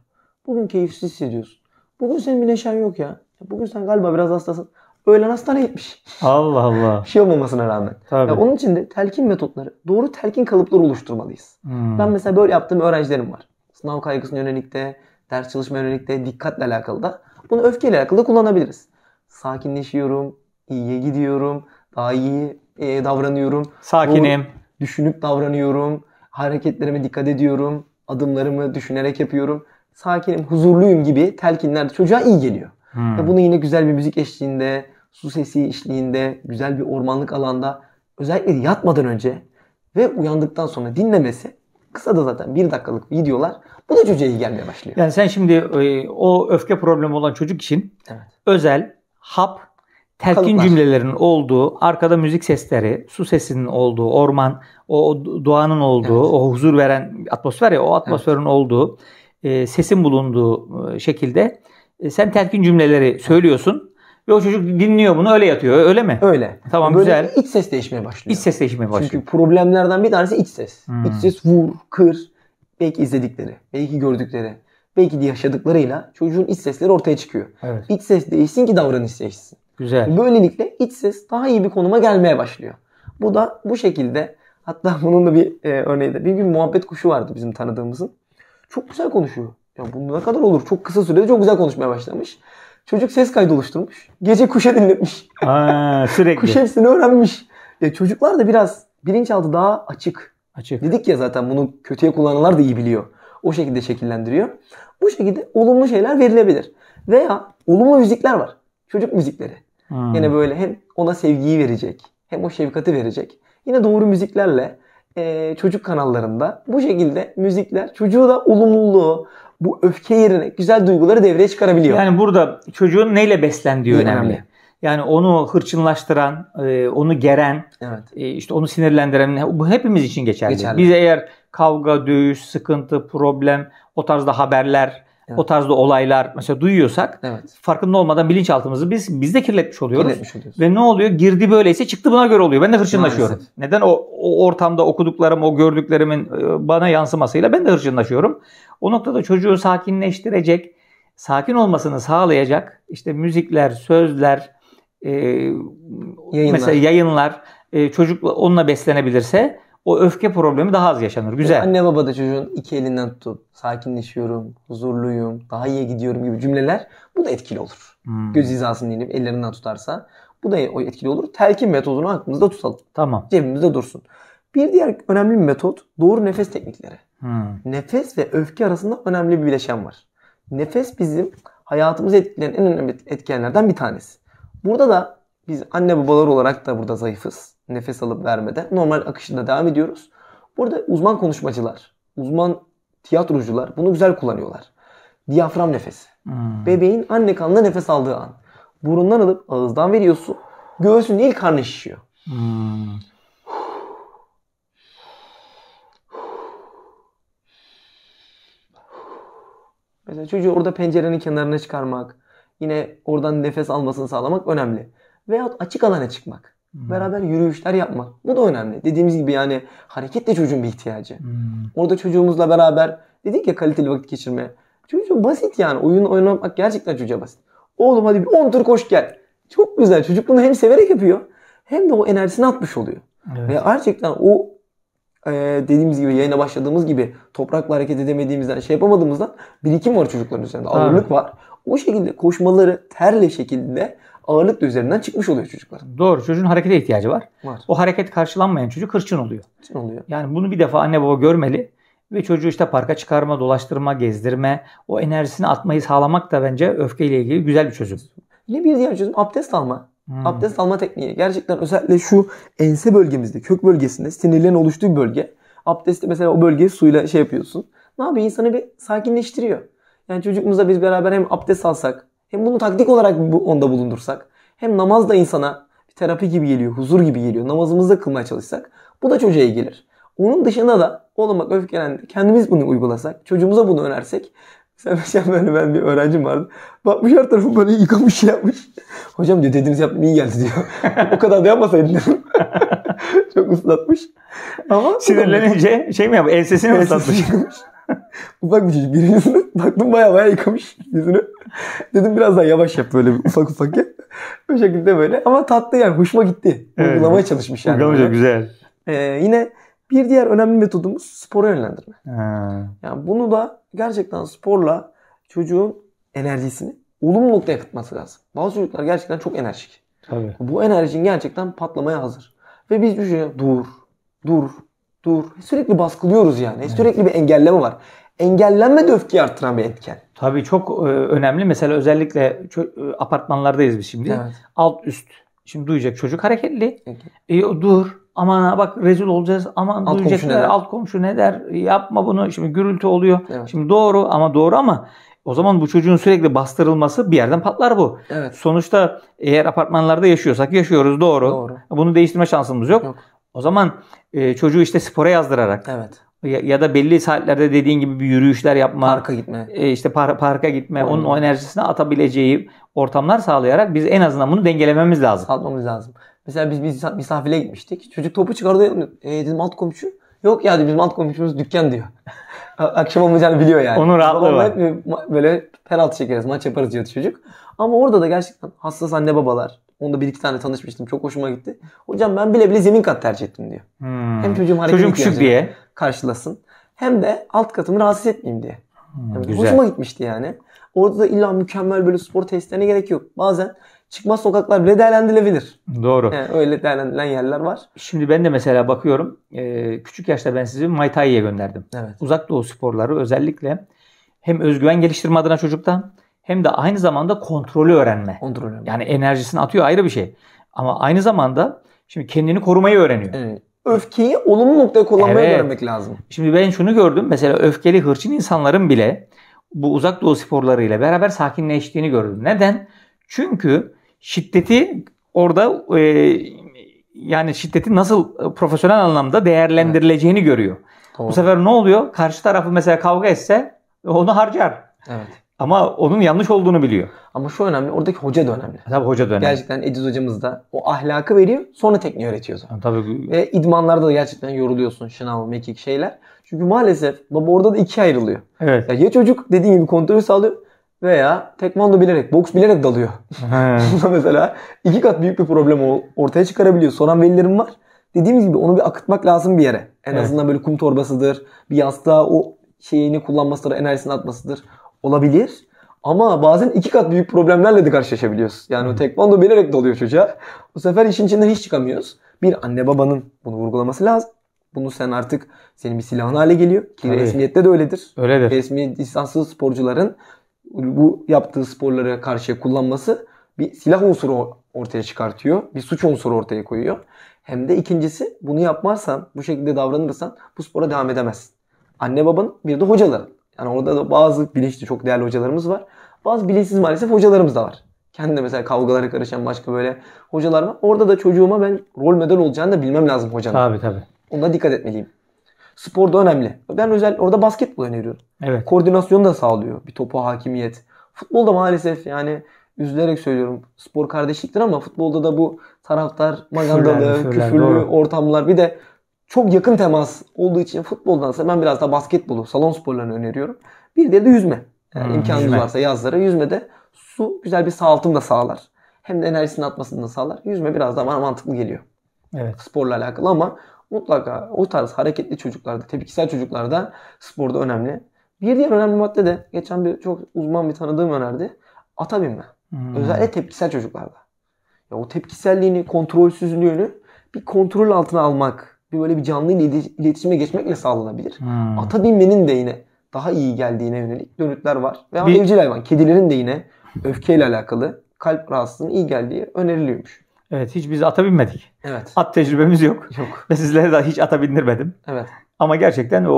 Bugün keyifsiz hissediyorsun. Bugün senin bir neşen yok ya. Bugün sen galiba biraz hastasın. Öğlen hastaneye gitmiş. Allah Allah. şey olmamasına rağmen. Tabii. Ya onun için de telkin metotları, doğru telkin kalıpları oluşturmalıyız. Hmm. Ben mesela böyle yaptığım öğrencilerim var. Sınav kaygısına yönelik de, ders çalışma yönelik de, dikkatle alakalı da. Bunu öfkeyle alakalı kullanabiliriz. Sakinleşiyorum, iyiye gidiyorum, daha iyi e, davranıyorum. Sakinim. Bu, düşünüp davranıyorum, hareketlerime dikkat ediyorum, adımlarımı düşünerek yapıyorum. Sakinim, huzurluyum gibi telkinler çocuğa iyi geliyor. Hmm. Ya bunu yine güzel bir müzik eşliğinde, su sesi eşliğinde, güzel bir ormanlık alanda özellikle yatmadan önce ve uyandıktan sonra dinlemesi kısa da zaten bir dakikalık videolar bu da çocuğa iyi gelmeye başlıyor. Yani sen şimdi e, o öfke problemi olan çocuk için evet. özel hap, telkin Kalıplar. cümlelerinin olduğu, arkada müzik sesleri, su sesinin olduğu, orman, o, doğanın olduğu, evet. o huzur veren atmosfer ya o atmosferin evet. olduğu, e, sesin bulunduğu e, şekilde e, sen telkin cümleleri söylüyorsun. Ve o çocuk dinliyor bunu öyle yatıyor. Öyle mi? Öyle. Tamam Böyle güzel. iç ses değişmeye başlıyor. İç ses değişmeye başlıyor. Çünkü problemlerden bir tanesi iç ses. Hmm. İç ses vur, kır, belki izledikleri, belki gördükleri, belki de yaşadıklarıyla çocuğun iç sesleri ortaya çıkıyor. Evet. İç ses değişsin ki davranış değişsin. Güzel. Böylelikle iç ses daha iyi bir konuma gelmeye başlıyor. Bu da bu şekilde hatta bunun da bir e, örneği de bir gün muhabbet kuşu vardı bizim tanıdığımızın. Çok güzel konuşuyor. Ya bu ne kadar olur? Çok kısa sürede çok güzel konuşmaya başlamış. Çocuk ses kaydı oluşturmuş. Gece kuşa dinletmiş. Aa, sürekli. Kuş hepsini öğrenmiş. Ya e, çocuklar da biraz bilinçaltı daha açık. Açık. Dedik ya zaten bunu kötüye kullananlar da iyi biliyor. O şekilde şekillendiriyor. Bu şekilde olumlu şeyler verilebilir. Veya olumlu müzikler var. Çocuk müzikleri. Hmm. Yine böyle hem ona sevgiyi verecek hem o şefkati verecek. Yine doğru müziklerle e, çocuk kanallarında bu şekilde müzikler çocuğu da olumluluğu, bu öfke yerine güzel duyguları devreye çıkarabiliyor. Yani burada çocuğun neyle beslendiği önemli. önemli. Yani onu hırçınlaştıran, e, onu geren, evet. E, işte onu sinirlendiren bu hepimiz için geçerli. geçerli. Biz eğer kavga, dövüş, sıkıntı, problem, o tarzda haberler, evet. o tarzda olaylar mesela duyuyorsak evet. farkında olmadan bilinçaltımızı biz biz de kirletmiş oluyoruz. Kirletmiş Ve ne oluyor? Girdi böyleyse çıktı buna göre oluyor. Ben de hırçınlaşıyorum. Maalesef. Neden o, o ortamda okuduklarım, o gördüklerimin e, bana yansımasıyla ben de hırçınlaşıyorum. O noktada çocuğu sakinleştirecek, sakin olmasını sağlayacak işte müzikler, sözler, e, yayınlar. mesela yayınlar e, çocuk onunla beslenebilirse o öfke problemi daha az yaşanır. Güzel. anne baba da çocuğun iki elinden tutup sakinleşiyorum, huzurluyum, daha iyi gidiyorum gibi cümleler bu da etkili olur. Hmm. Göz hizasını diyelim ellerinden tutarsa bu da etkili olur. Telkin metodunu aklımızda tutalım. Tamam. Cebimizde dursun. Bir diğer önemli bir metot doğru nefes teknikleri. Hmm. Nefes ve öfke arasında önemli bir bileşen var. Nefes bizim hayatımızı etkileyen en önemli etkenlerden bir tanesi. Burada da biz anne babalar olarak da burada zayıfız. Nefes alıp vermede. Normal akışında devam ediyoruz. Burada uzman konuşmacılar, uzman tiyatrocular bunu güzel kullanıyorlar. Diyafram nefesi. Hmm. Bebeğin anne kanına nefes aldığı an. Burundan alıp ağızdan veriyorsun. Göğsünün ilk karnı şişiyor. Hmm. Mesela çocuğu orada pencerenin kenarına çıkarmak, Yine oradan nefes almasını sağlamak önemli. Veyahut açık alana çıkmak. Hmm. Beraber yürüyüşler yapmak. Bu da önemli. Dediğimiz gibi yani hareket de çocuğun bir ihtiyacı. Hmm. Orada çocuğumuzla beraber dedik ya kaliteli vakit geçirme. Çocuğun basit yani. Oyun oynamak gerçekten çocuğa basit. Oğlum hadi bir 10 tur koş gel. Çok güzel. Çocuk bunu hem severek yapıyor hem de o enerjisini atmış oluyor. Evet. Ve gerçekten o e, dediğimiz gibi yayına başladığımız gibi toprakla hareket edemediğimizden şey yapamadığımızdan birikim var çocukların üzerinde. Ağırlık var. O şekilde koşmaları terle şekilde ağırlık da üzerinden çıkmış oluyor çocuklar. Doğru. Çocuğun harekete ihtiyacı var. var. O hareket karşılanmayan çocuk hırçın oluyor. Hırçın oluyor. Yani bunu bir defa anne baba görmeli ve çocuğu işte parka çıkarma, dolaştırma, gezdirme, o enerjisini atmayı sağlamak da bence öfkeyle ilgili güzel bir çözüm. Yine bir diğer çözüm abdest alma. Hmm. Abdest alma tekniği. Gerçekten özellikle şu ense bölgemizde, kök bölgesinde sinirlerin oluştuğu bölge. Abdesti mesela o bölgeyi suyla şey yapıyorsun. Ne yapıyor? İnsanı bir sakinleştiriyor. Yani çocukumuza biz beraber hem abdest alsak hem bunu taktik olarak onda bulundursak hem namaz da insana bir terapi gibi geliyor, huzur gibi geliyor. Namazımızı da kılmaya çalışsak bu da çocuğa iyi gelir. Onun dışında da olmak öfkelendi. Kendimiz bunu uygulasak, çocuğumuza bunu önersek. Sen şey mesela böyle ben bir öğrencim vardı. Bakmış her tarafı böyle yıkamış şey yapmış. Hocam diyor dediğiniz yaptım iyi geldi diyor. o kadar da yapmasaydın dedim. Çok ıslatmış. Ama Sinirlenince şey mi yapmış? Ensesini mi ıslatmış? ufak bir çocuk. Birinci sınıf. Baktım baya baya yıkamış yüzünü. Dedim biraz daha yavaş yap böyle ufak ufak yap. Bu şekilde böyle. Ama tatlı yani. Hoşuma gitti. Evet. Uygulamaya çalışmış yani. Uygulamaya güzel. Ee, yine bir diğer önemli metodumuz spora yönlendirme. Ha. Yani bunu da gerçekten sporla çocuğun enerjisini olumlu noktaya kıtması lazım. Bazı çocuklar gerçekten çok enerjik. Tabii. Bu enerjin gerçekten patlamaya hazır. Ve biz düşünüyoruz dur, dur, dur. Sürekli baskılıyoruz yani. Evet. Sürekli bir engelleme var engellenme de öfkeyi artıran bir etken. Tabii çok e, önemli. Mesela özellikle e, apartmanlardayız biz şimdi. Evet. Alt üst. Şimdi duyacak çocuk hareketli. Evet. E, dur aman bak rezil olacağız aman alt duyacaklar komşu alt komşu ne der yapma bunu şimdi gürültü oluyor. Evet. Şimdi doğru ama doğru ama o zaman bu çocuğun sürekli bastırılması bir yerden patlar bu. Evet. Sonuçta eğer apartmanlarda yaşıyorsak yaşıyoruz doğru. doğru. Bunu değiştirme şansımız yok. yok. O zaman e, çocuğu işte spora yazdırarak. Evet ya, ya da belli saatlerde dediğin gibi bir yürüyüşler yapma, parka gitme, e, işte par, parka gitme, onun o enerjisini atabileceği ortamlar sağlayarak biz en azından bunu dengelememiz lazım. Sağlamamız lazım. Mesela biz, biz misafirliğe gitmiştik. Çocuk topu çıkardı. E, dedim alt komşu. Yok ya yani bizim alt komşumuz dükkan diyor. Akşam olmayacağını biliyor yani. Onun rahatlığı var. Hep böyle penaltı çekeriz, maç yaparız diyor çocuk. Ama orada da gerçekten hassas anne babalar, Onda bir iki tane tanışmıştım. Çok hoşuma gitti. Hocam ben bile bile zemin kat tercih ettim diyor. Hmm. Hem çocuğum hareketli Çocuğum küçük diye. Karşılasın. Hem de alt katımı rahatsız etmeyeyim diye. Hmm, güzel. Hoşuma gitmişti yani. Orada da illa mükemmel böyle spor testlerine gerek yok. Bazen çıkmaz sokaklar bile değerlendirilebilir. Doğru. Yani öyle değerlendirilen yerler var. Şimdi ben de mesela bakıyorum. E, küçük yaşta ben sizi Muay Thai'ye gönderdim. Evet. Uzak doğu sporları özellikle hem özgüven geliştirme adına çocukta hem de aynı zamanda kontrolü öğrenme. Kontrolü. Yani enerjisini atıyor ayrı bir şey. Ama aynı zamanda şimdi kendini korumayı öğreniyor. Evet. Öfkeyi olumlu noktaya kullanmayı evet. öğrenmek lazım. Şimdi ben şunu gördüm. Mesela öfkeli hırçın insanların bile bu uzak doğu sporlarıyla beraber sakinleştiğini gördüm. Neden? Çünkü şiddeti orada e, yani şiddeti nasıl e, profesyonel anlamda değerlendirileceğini evet. görüyor. Doğru. Bu sefer ne oluyor? Karşı tarafı mesela kavga etse onu harcar. Evet. Ama onun yanlış olduğunu biliyor. Ama şu önemli. Oradaki hoca da önemli. Tabii hoca da önemli. Gerçekten Ediz hocamız da o ahlakı veriyor. Sonra tekniği öğretiyor zaten. Tabii. Ve idmanlarda da gerçekten yoruluyorsun. Şınav, mekik şeyler. Çünkü maalesef baba orada da ikiye ayrılıyor. Evet. Ya, ya çocuk dediğim gibi kontrolü sağlıyor veya tekvando bilerek, boks bilerek dalıyor. Bunda mesela iki kat büyük bir problem ortaya çıkarabiliyor. Soran velilerim var. Dediğimiz gibi onu bir akıtmak lazım bir yere. En evet. azından böyle kum torbasıdır, bir yastığa o şeyini kullanmasıdır, enerjisini atmasıdır olabilir. Ama bazen iki kat büyük problemlerle de karşılaşabiliyoruz. Yani o tekvando bilerek doluyor çocuğa. Bu sefer işin içinden hiç çıkamıyoruz. Bir anne babanın bunu vurgulaması lazım. Bunu sen artık senin bir silahın hale geliyor. Ki Tabii. resmiyette de öyledir. Öyledir. Resmi lisanslı sporcuların bu yaptığı sporlara karşı kullanması bir silah unsuru ortaya çıkartıyor. Bir suç unsuru ortaya koyuyor. Hem de ikincisi bunu yapmazsan, bu şekilde davranırsan bu spora devam edemezsin. Anne babanın bir de hocaların. Yani orada da bazı bilinçli çok değerli hocalarımız var. Bazı bilinçsiz maalesef hocalarımız da var. Kendi de mesela kavgalara karışan başka böyle hocalar var. Orada da çocuğuma ben rol model olacağını da bilmem lazım hocanın. Tabii tabii. Ona dikkat etmeliyim. Spor da önemli. Ben özel orada basketbol öneriyorum. Evet. Koordinasyon da sağlıyor. Bir topa hakimiyet. Futbolda maalesef yani üzülerek söylüyorum spor kardeşliktir ama futbolda da bu taraftar magandalı, küfürlü, küfürlü ortamlar bir de çok yakın temas olduğu için futboldansa ben biraz daha basketbolu, salon sporlarını öneriyorum. Bir de, de yüzme. Yani hmm, imkanınız yüzme. varsa yazlara yüzmede su güzel bir sağaltım da sağlar. Hem de enerjisini atmasını da sağlar. Yüzme biraz daha mantıklı geliyor. Evet. Sporla alakalı ama mutlaka o tarz hareketli çocuklarda, tepkisel çocuklarda sporda önemli. Bir diğer önemli madde de geçen bir çok uzman bir tanıdığım önerdi. Ata binme. Hmm. Özellikle tepkisel çocuklarda. Ya o tepkiselliğini, kontrolsüzlüğünü bir kontrol altına almak bir böyle bir canlı iletişime geçmekle sağlanabilir. Hmm. Ata binmenin de yine daha iyi geldiğine yönelik dönütler var. Ve bir... evcil hayvan kedilerin de yine öfkeyle alakalı kalp rahatsızlığının iyi geldiği öneriliyormuş. Evet hiç biz ata binmedik. Evet. At tecrübemiz yok. Yok. Ve sizlere de hiç ata bindirmedim. Evet. Ama gerçekten o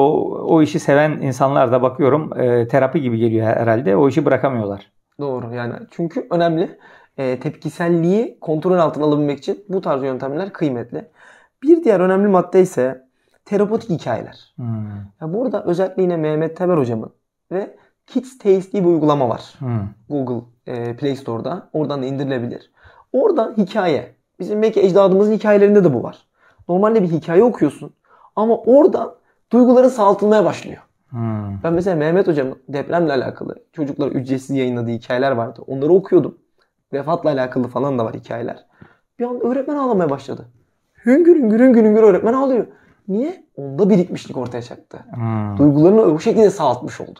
o işi seven insanlar da bakıyorum e, terapi gibi geliyor herhalde. O işi bırakamıyorlar. Doğru yani çünkü önemli. E, tepkiselliği kontrol altına alabilmek için bu tarz yöntemler kıymetli. Bir diğer önemli madde ise terapotik hikayeler. Hmm. Ya burada özellikle yine Mehmet Teber hocamın ve Kids Taste diye bir uygulama var. Hmm. Google e, Play Store'da. Oradan da indirilebilir. Orada hikaye. Bizim belki ecdadımızın hikayelerinde de bu var. Normalde bir hikaye okuyorsun ama oradan duyguların sağaltılmaya başlıyor. Hmm. Ben mesela Mehmet hocamın depremle alakalı çocuklar ücretsiz yayınladığı hikayeler vardı. Onları okuyordum. Vefatla alakalı falan da var hikayeler. Bir an öğretmen ağlamaya başladı. Hüngür hüngür hüngür hüngür öğretmen ağlıyor. Niye? Onda birikmişlik ortaya çıktı. Hmm. Duygularını o şekilde sağaltmış oldu.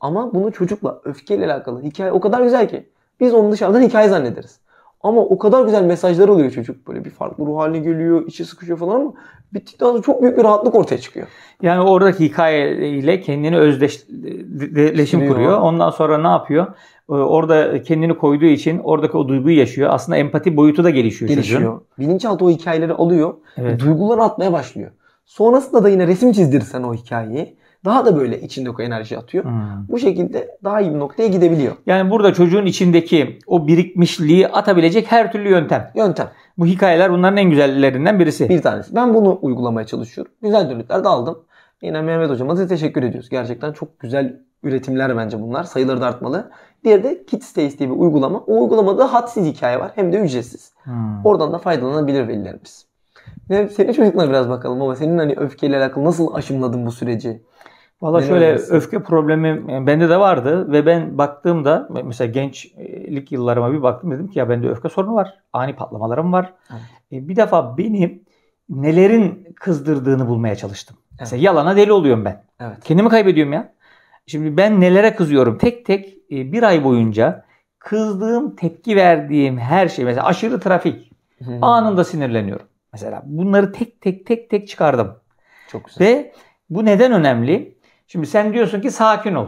Ama bunu çocukla öfkeyle alakalı hikaye o kadar güzel ki biz onu dışarıdan hikaye zannederiz. Ama o kadar güzel mesajlar oluyor çocuk. Böyle bir farklı ruh haline geliyor, içi sıkışıyor falan ama bittikten sonra çok büyük bir rahatlık ortaya çıkıyor. Yani oradaki hikayeyle kendini özdeşleşim kuruyor. Ondan sonra ne yapıyor? Ee, orada kendini koyduğu için oradaki o duyguyu yaşıyor. Aslında empati boyutu da gelişiyor. Gelişiyor. Çocuğun. Bilinçaltı o hikayeleri alıyor. Evet. Duyguları atmaya başlıyor. Sonrasında da yine resim çizdirsen o hikayeyi daha da böyle içinde o enerji atıyor. Hmm. Bu şekilde daha iyi bir noktaya gidebiliyor. Yani burada çocuğun içindeki o birikmişliği atabilecek her türlü yöntem. Yöntem. Bu hikayeler bunların en güzellerinden birisi. Bir tanesi. Ben bunu uygulamaya çalışıyorum. Güzel dönütler de aldım. Yine Mehmet hocama da teşekkür ediyoruz. Gerçekten çok güzel üretimler bence bunlar. Sayıları da artmalı. Diğeri de Kitstays diye bir uygulama. O uygulamada hadsiz hikaye var. Hem de ücretsiz. Hmm. Oradan da faydalanabilir velilerimiz. Senin çocuklarına biraz bakalım ama senin hani öfkeyle alakalı nasıl aşımladın bu süreci? Valla şöyle dersin? öfke problemi e, bende de vardı ve ben baktığımda mesela gençlik yıllarıma bir baktım dedim ki ya bende öfke sorunu var. Ani patlamalarım var. Evet. E, bir defa beni nelerin kızdırdığını bulmaya çalıştım. Evet. Mesela yalana deli oluyorum ben. Evet. Kendimi kaybediyorum ya. Şimdi ben nelere kızıyorum? Tek tek e, bir ay boyunca kızdığım, tepki verdiğim her şey mesela aşırı trafik. Anında sinirleniyorum. Mesela bunları tek tek tek tek çıkardım. Çok güzel. Ve bu neden önemli? Şimdi sen diyorsun ki sakin ol.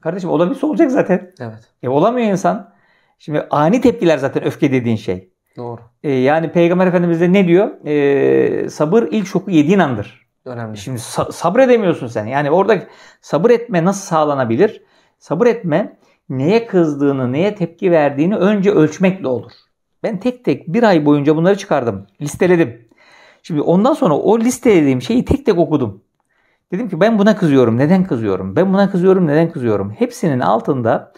Kardeşim olabilse olacak zaten. Evet. E, olamıyor insan. Şimdi ani tepkiler zaten öfke dediğin şey. Doğru. E, yani Peygamber Efendimiz de ne diyor? E, sabır ilk şoku yediğin andır. Önemli. Şimdi sa- sabredemiyorsun sen. Yani orada sabır etme nasıl sağlanabilir? Sabır etme neye kızdığını, neye tepki verdiğini önce ölçmekle olur. Ben tek tek bir ay boyunca bunları çıkardım. Listeledim. Şimdi ondan sonra o listelediğim şeyi tek tek okudum. Dedim ki ben buna kızıyorum, neden kızıyorum? Ben buna kızıyorum, neden kızıyorum? Hepsinin altında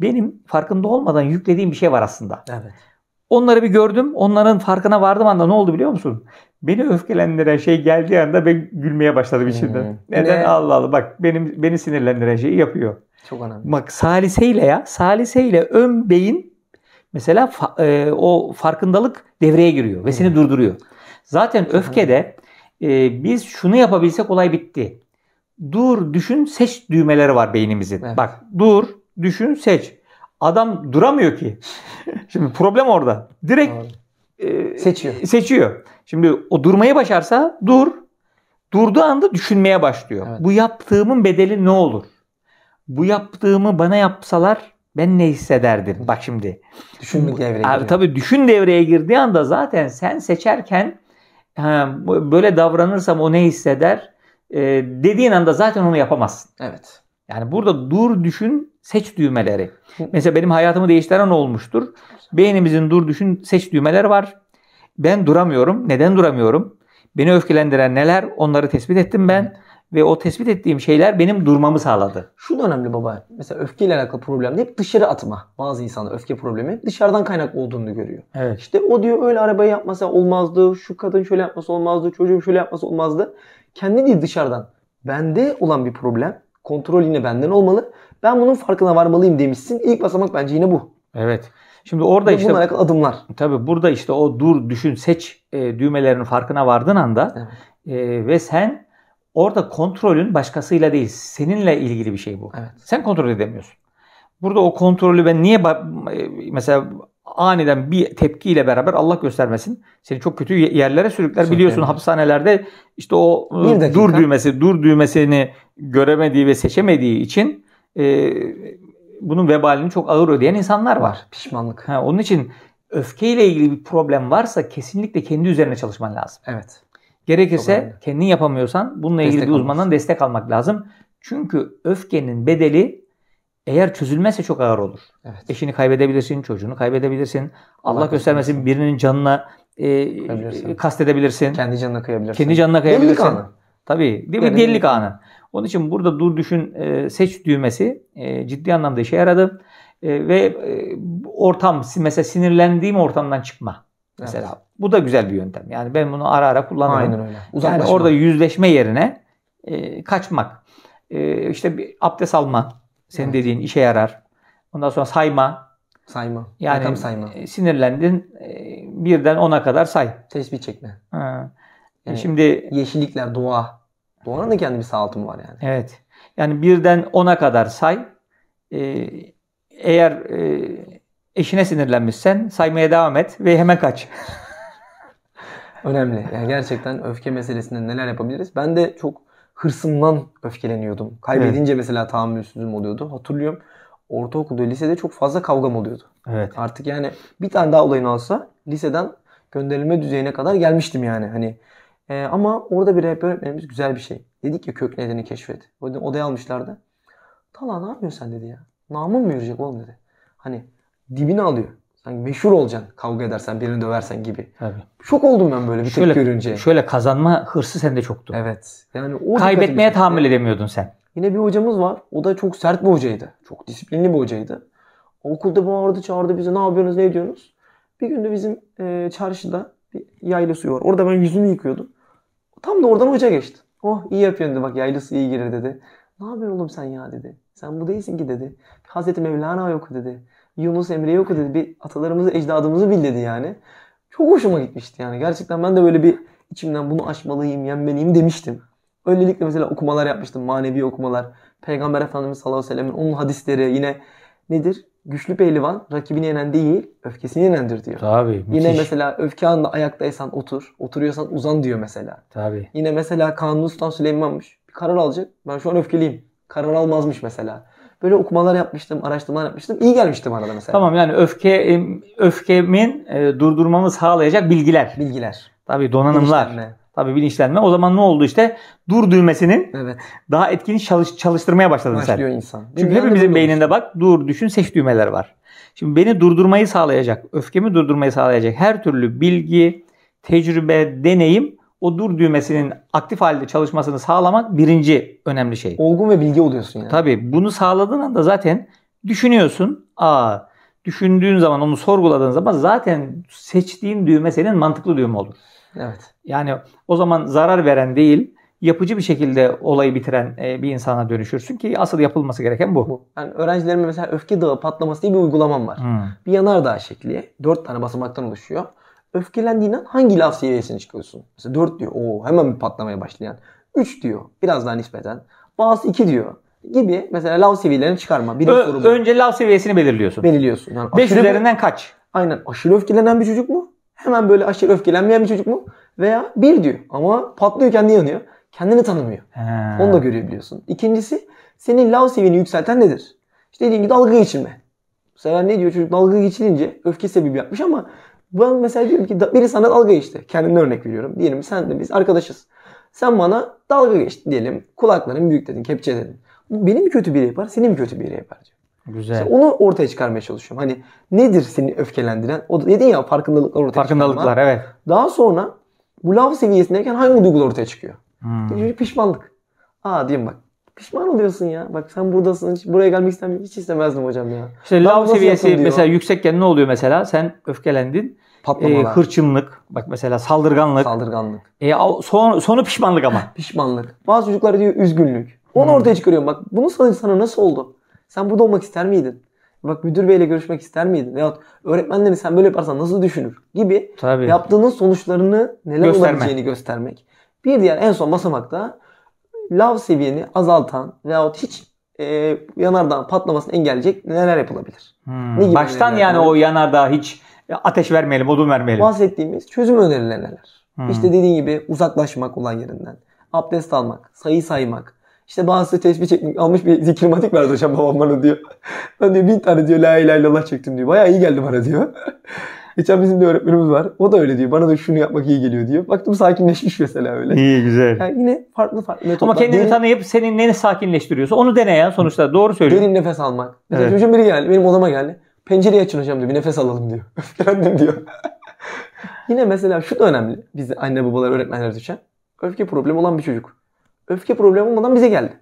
benim farkında olmadan yüklediğim bir şey var aslında. Evet. Onları bir gördüm. Onların farkına vardım anda ne oldu biliyor musun? Beni öfkelendiren şey geldiği anda ben gülmeye başladım içinden. Hmm. Neden ne? Allah Allah bak benim beni sinirlendiren şeyi yapıyor. Çok önemli. Bak saliseyle ya saliseyle ön beyin mesela fa, e, o farkındalık devreye giriyor ve hmm. seni durduruyor. Zaten öfkede e, biz şunu yapabilsek olay bitti. Dur, düşün, seç düğmeleri var beynimizin. Evet. Bak dur, düşün, seç. Adam duramıyor ki. Şimdi problem orada. Direkt e, seçiyor. Seçiyor. Şimdi o durmayı başarsa dur. Durduğu anda düşünmeye başlıyor. Evet. Bu yaptığımın bedeli ne olur? Bu yaptığımı bana yapsalar ben ne hissederdim? Bak şimdi. Düşün devreye giriyor. Tabii düşün devreye girdiği anda zaten sen seçerken ha, böyle davranırsam o ne hisseder e, dediğin anda zaten onu yapamazsın. Evet. Yani burada dur düşün seç düğmeleri. Mesela benim hayatımı değiştiren olmuştur. Beynimizin dur düşün seç düğmeleri var. Ben duramıyorum. Neden duramıyorum? Beni öfkelendiren neler? Onları tespit ettim ben ve o tespit ettiğim şeyler benim durmamı sağladı. Şu da önemli baba. Mesela öfkeyle alakalı problem hep dışarı atma. Bazı insanlar öfke problemi dışarıdan kaynaklı olduğunu görüyor. Evet. İşte o diyor öyle arabayı yapmasa olmazdı. Şu kadın şöyle yapması olmazdı. Çocuğum şöyle yapması olmazdı. Kendi değil dışarıdan. Bende olan bir problem. Kontrol yine benden olmalı. Ben bunun farkına varmalıyım demişsin. İlk basamak bence yine bu. Evet. Şimdi orada işte bununla alakalı adımlar. Tabii burada işte o dur, düşün, seç e, düğmelerinin farkına vardığın anda evet. e, ve sen Orada kontrolün başkasıyla değil, seninle ilgili bir şey bu. Evet. Sen kontrol edemiyorsun. Burada o kontrolü ben niye mesela aniden bir tepkiyle beraber Allah göstermesin seni çok kötü yerlere sürükler. Biliyorsun hapishanelerde işte o ıı, dur düğmesi, dur düğmesini göremediği ve seçemediği için e, bunun vebalini çok ağır ödeyen insanlar var. Pişmanlık. Ha, onun için öfkeyle ilgili bir problem varsa kesinlikle kendi üzerine çalışman lazım. Evet. Gerekirse kendin yapamıyorsan bununla ilgili bir uzmandan olmaz. destek almak lazım. Çünkü öfkenin bedeli eğer çözülmezse çok ağır olur. Evet. Eşini kaybedebilirsin, çocuğunu kaybedebilirsin. Allah, Allah göstermesin birinin canına e, kastedebilirsin. Kendi canına kıyabilirsin. Kendi canına kıyabilirsin. Delilik anı. Tabii. Değil mi? Delilik anı. Onun için burada dur düşün e, seç düğmesi e, ciddi anlamda işe yaradı. E, ve e, ortam mesela sinirlendiğim ortamdan çıkma. Mesela evet. bu da güzel bir yöntem. Yani ben bunu ara ara kullanıyorum. Aynen öyle. Uzaklaşma. Yani orada yüzleşme yerine e, kaçmak. E, işte bir abdest alma. Senin evet. dediğin işe yarar. Ondan sonra sayma. Sayma. Yani Rakam sayma. E, sinirlendin. E, birden ona kadar say. Tesbih çekme. Ha. E, yani Şimdi yeşillikler, doğa. Doğanın da kendi bir sağaltımı var yani. Evet. Yani birden ona kadar say. E, eğer e, eşine sinirlenmişsen saymaya devam et ve hemen kaç. Önemli. Yani gerçekten öfke meselesinde neler yapabiliriz? Ben de çok hırsımdan öfkeleniyordum. Kaybedince evet. mesela tahammülsüzüm oluyordu. Hatırlıyorum ortaokulda, lisede çok fazla kavgam oluyordu. Evet. Artık yani bir tane daha olayın olsa liseden gönderilme düzeyine kadar gelmiştim yani. Hani e, ama orada bir rehber öğretmenimiz güzel bir şey. Dedik ya kök nedeni keşfet. O odaya almışlardı. Tala ne yapıyorsun sen dedi ya. Namın mı yürüyecek oğlum dedi. Hani dibini alıyor. Sanki meşhur olacaksın kavga edersen birini döversen gibi. Tabii. Şok oldum ben böyle bir şöyle, tek görünce. Şöyle kazanma hırsı sende çoktu. Evet. Yani o Kaybetmeye tahammül edemiyordun sen. Yine bir hocamız var. O da çok sert bir hocaydı. Çok disiplinli bir hocaydı. Okulda bağırdı çağırdı bizi ne yapıyorsunuz ne ediyorsunuz. Bir günde bizim e, çarşıda bir yayla suyu var. Orada ben yüzümü yıkıyordum. Tam da oradan hoca geçti. Oh iyi yapıyorsun dedi bak yaylası iyi girer dedi. Ne yapıyorsun oğlum sen ya dedi. Sen bu değilsin ki dedi. Hazreti Mevlana yok dedi. Yunus Emre'yi oku dedi. Bir atalarımızı, ecdadımızı bil dedi yani. Çok hoşuma gitmişti yani. Gerçekten ben de böyle bir içimden bunu aşmalıyım, yenmeliyim demiştim. Öylelikle mesela okumalar yapmıştım. Manevi okumalar. Peygamber Efendimiz sallallahu aleyhi ve sellem'in onun hadisleri yine nedir? Güçlü pehlivan rakibini yenen değil, öfkesini yenendir diyor. Tabii. Müthiş. Yine mesela öfke anında ayaktaysan otur, oturuyorsan uzan diyor mesela. Tabii. Yine mesela Kanuni Sultan Süleyman'mış. Bir karar alacak. Ben şu an öfkeliyim. Karar almazmış mesela. Böyle okumalar yapmıştım, araştırmalar yapmıştım. İyi gelmiştim arada mesela. Tamam yani öfke e, öfkemin e, durdurmamı sağlayacak bilgiler. Bilgiler. Tabii donanımlar. Bilinçlenme. Tabii bilinçlenme. O zaman ne oldu işte? Dur düğmesinin evet. daha etkin çalış, çalıştırmaya başladı Başlıyor sen. insan. Çünkü hepimizin beyninde bak dur, düşün, seç düğmeler var. Şimdi beni durdurmayı sağlayacak, öfkemi durdurmayı sağlayacak her türlü bilgi, tecrübe, deneyim o dur düğmesinin aktif halde çalışmasını sağlamak birinci önemli şey. Olgun ve bilgi oluyorsun yani. Tabii bunu sağladığın anda zaten düşünüyorsun. Aa düşündüğün zaman onu sorguladığın zaman zaten seçtiğin düğme senin mantıklı düğme olur. Evet. Yani o zaman zarar veren değil yapıcı bir şekilde olayı bitiren e, bir insana dönüşürsün ki asıl yapılması gereken bu. bu. Yani öğrencilerime mesela öfke dağı patlaması diye bir uygulamam var. Hmm. Bir yanardağ şekli. Dört tane basamaktan oluşuyor öfkelendiğin an hangi laf seviyesine çıkıyorsun? Mesela 4 diyor. Oo hemen bir patlamaya başlayan. 3 diyor. Biraz daha nispeten. Bazısı 2 diyor gibi mesela laf seviyelerini çıkarma. bir Ö- soru bu. Önce laf seviyesini belirliyorsun. Belirliyorsun. Yani 5 üzerinden kaç? Aynen. Aşırı öfkelenen bir çocuk mu? Hemen böyle aşırı öfkelenmeyen bir çocuk mu? Veya bir diyor ama patlıyor kendi yanıyor. Kendini tanımıyor. He. Onu da görüyor biliyorsun. İkincisi senin laf seviyeni yükselten nedir? İşte dediğim gibi dalga geçirme. Mesela ne diyor çocuk dalga geçilince öfke sebebi yapmış ama ben mesela diyorum ki biri sana dalga geçti. Kendimden örnek veriyorum. Diyelim sen de biz arkadaşız. Sen bana dalga geçtin diyelim. Kulakların büyük dedin, kepçe dedin. Bu beni mi kötü biri yapar, seni mi kötü biri yapar? Diyor. Güzel. İşte onu ortaya çıkarmaya çalışıyorum. Hani nedir seni öfkelendiren? O dedin ya farkındalıklar ortaya Farkındalıklar çıkarma. evet. Daha sonra bu lav seviyesindeyken hangi duygular ortaya çıkıyor? Hmm. Pişmanlık. Aa diyeyim bak Pişman oluyorsun ya. Bak sen buradasın. Hiç, buraya gelmek istemiyorum. Hiç istemezdim hocam ya. İşte lav seviyesi mesela yüksekken ne oluyor mesela? Sen öfkelendin. Patlamalar. Ee, e, hırçınlık. Bak mesela saldırganlık. Saldırganlık. E, son, sonu pişmanlık ama. pişmanlık. Bazı çocuklar diyor üzgünlük. Onu hmm. ortaya çıkarıyorum. Bak bunu sana, sana nasıl oldu? Sen burada olmak ister miydin? Bak müdür beyle görüşmek ister miydin? Veyahut öğretmenlerini sen böyle yaparsan nasıl düşünür? Gibi Tabii. yaptığının sonuçlarını neler Gösterme. olabileceğini göstermek. Bir diğer en son basamakta lav seviyeni azaltan veyahut hiç e, yanardağın patlamasını engelleyecek neler yapılabilir? Hmm. Ne gibi Baştan yani o yanardağa hiç ateş vermeyelim, odun vermeyelim. Bahsettiğimiz çözüm önerileri neler? Hmm. İşte dediğin gibi uzaklaşmak olan yerinden, abdest almak, sayı saymak, İşte bazısı tesbih çekmek almış bir zikirmatik verdi hocam babam bana diyor. Ben diyor bin tane diyor la ilahe illallah çektim diyor. Baya iyi geldi bana diyor. Geçen bizim de öğretmenimiz var. O da öyle diyor. Bana da şunu yapmak iyi geliyor diyor. Baktım sakinleşmiş mesela öyle. İyi güzel. Yani yine farklı farklı metotlar. Ama kendini derin, tanıyıp senin ne sakinleştiriyorsa onu dene ya sonuçta. Doğru söylüyor. Derin nefes almak. Mesela evet. hocam biri geldi. Benim odama geldi. Pencereyi açın hocam diyor. Bir nefes alalım diyor. Öfkelendim diyor. yine mesela şu da önemli. Biz anne babalar öğretmenler düşen. Öfke problemi olan bir çocuk. Öfke problemi olmadan bize geldi.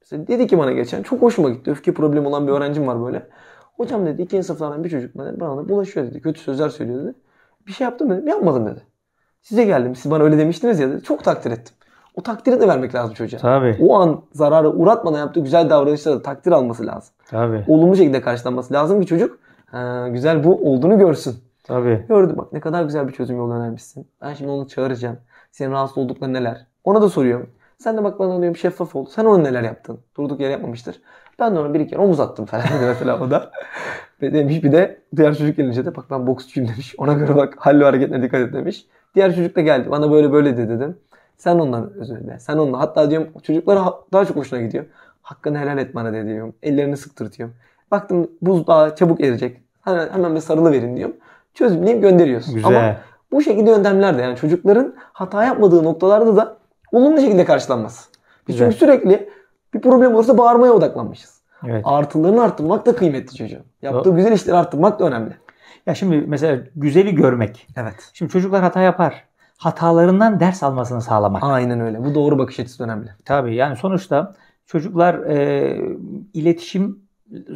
Mesela dedi ki bana geçen çok hoşuma gitti. Öfke problemi olan bir öğrencim var böyle. Hocam dedi ikinci sınıflardan bir çocuk bana bulaşıyor dedi. Kötü sözler söylüyor dedi. Bir şey yaptım dedim. Yapmadım dedi. Size geldim. Siz bana öyle demiştiniz ya dedi. Çok takdir ettim. O takdiri de vermek lazım çocuğa. Tabii. O an zararı uğratmadan yaptığı güzel davranışlara da takdir alması lazım. Tabii. Olumlu şekilde karşılanması lazım ki çocuk güzel bu olduğunu görsün. Tabii. Gördüm bak ne kadar güzel bir çözüm yolu önermişsin. Ben şimdi onu çağıracağım. Senin rahatsız oldukları neler? Ona da soruyorum. Sen de bak bana diyorum şeffaf ol. Sen ona neler yaptın? Durduk yere yapmamıştır. Ben de ona bir iki kere omuz attım falan dedi mesela o da. Ve demiş bir de diğer çocuk gelince de bak ben boksçuyum demiş. Ona göre bak halli hareketlerine dikkat et demiş. Diğer çocuk da geldi. Bana böyle böyle dedi dedim. Sen ondan özür dile. Sen ondan. Hatta diyorum çocuklara daha çok hoşuna gidiyor. Hakkını helal et bana de diyorum. Ellerini sıktır diyorum. Baktım buz daha çabuk erecek. Hemen, hemen bir sarılı verin diyorum. Çözümleyip gönderiyorsun. Güzel. Ama bu şekilde yöntemler de yani çocukların hata yapmadığı noktalarda da olumlu şekilde karşılanmaz. çünkü sürekli bir problem varsa bağırmaya odaklanmışız. Evet. Artılarını arttırmak da kıymetli çocuğun. Yaptığı güzel işleri arttırmak da önemli. Ya şimdi mesela güzeli görmek. Evet. Şimdi çocuklar hata yapar. Hatalarından ders almasını sağlamak. Aynen öyle. Bu doğru bakış açısı önemli. Tabii yani sonuçta çocuklar e, iletişim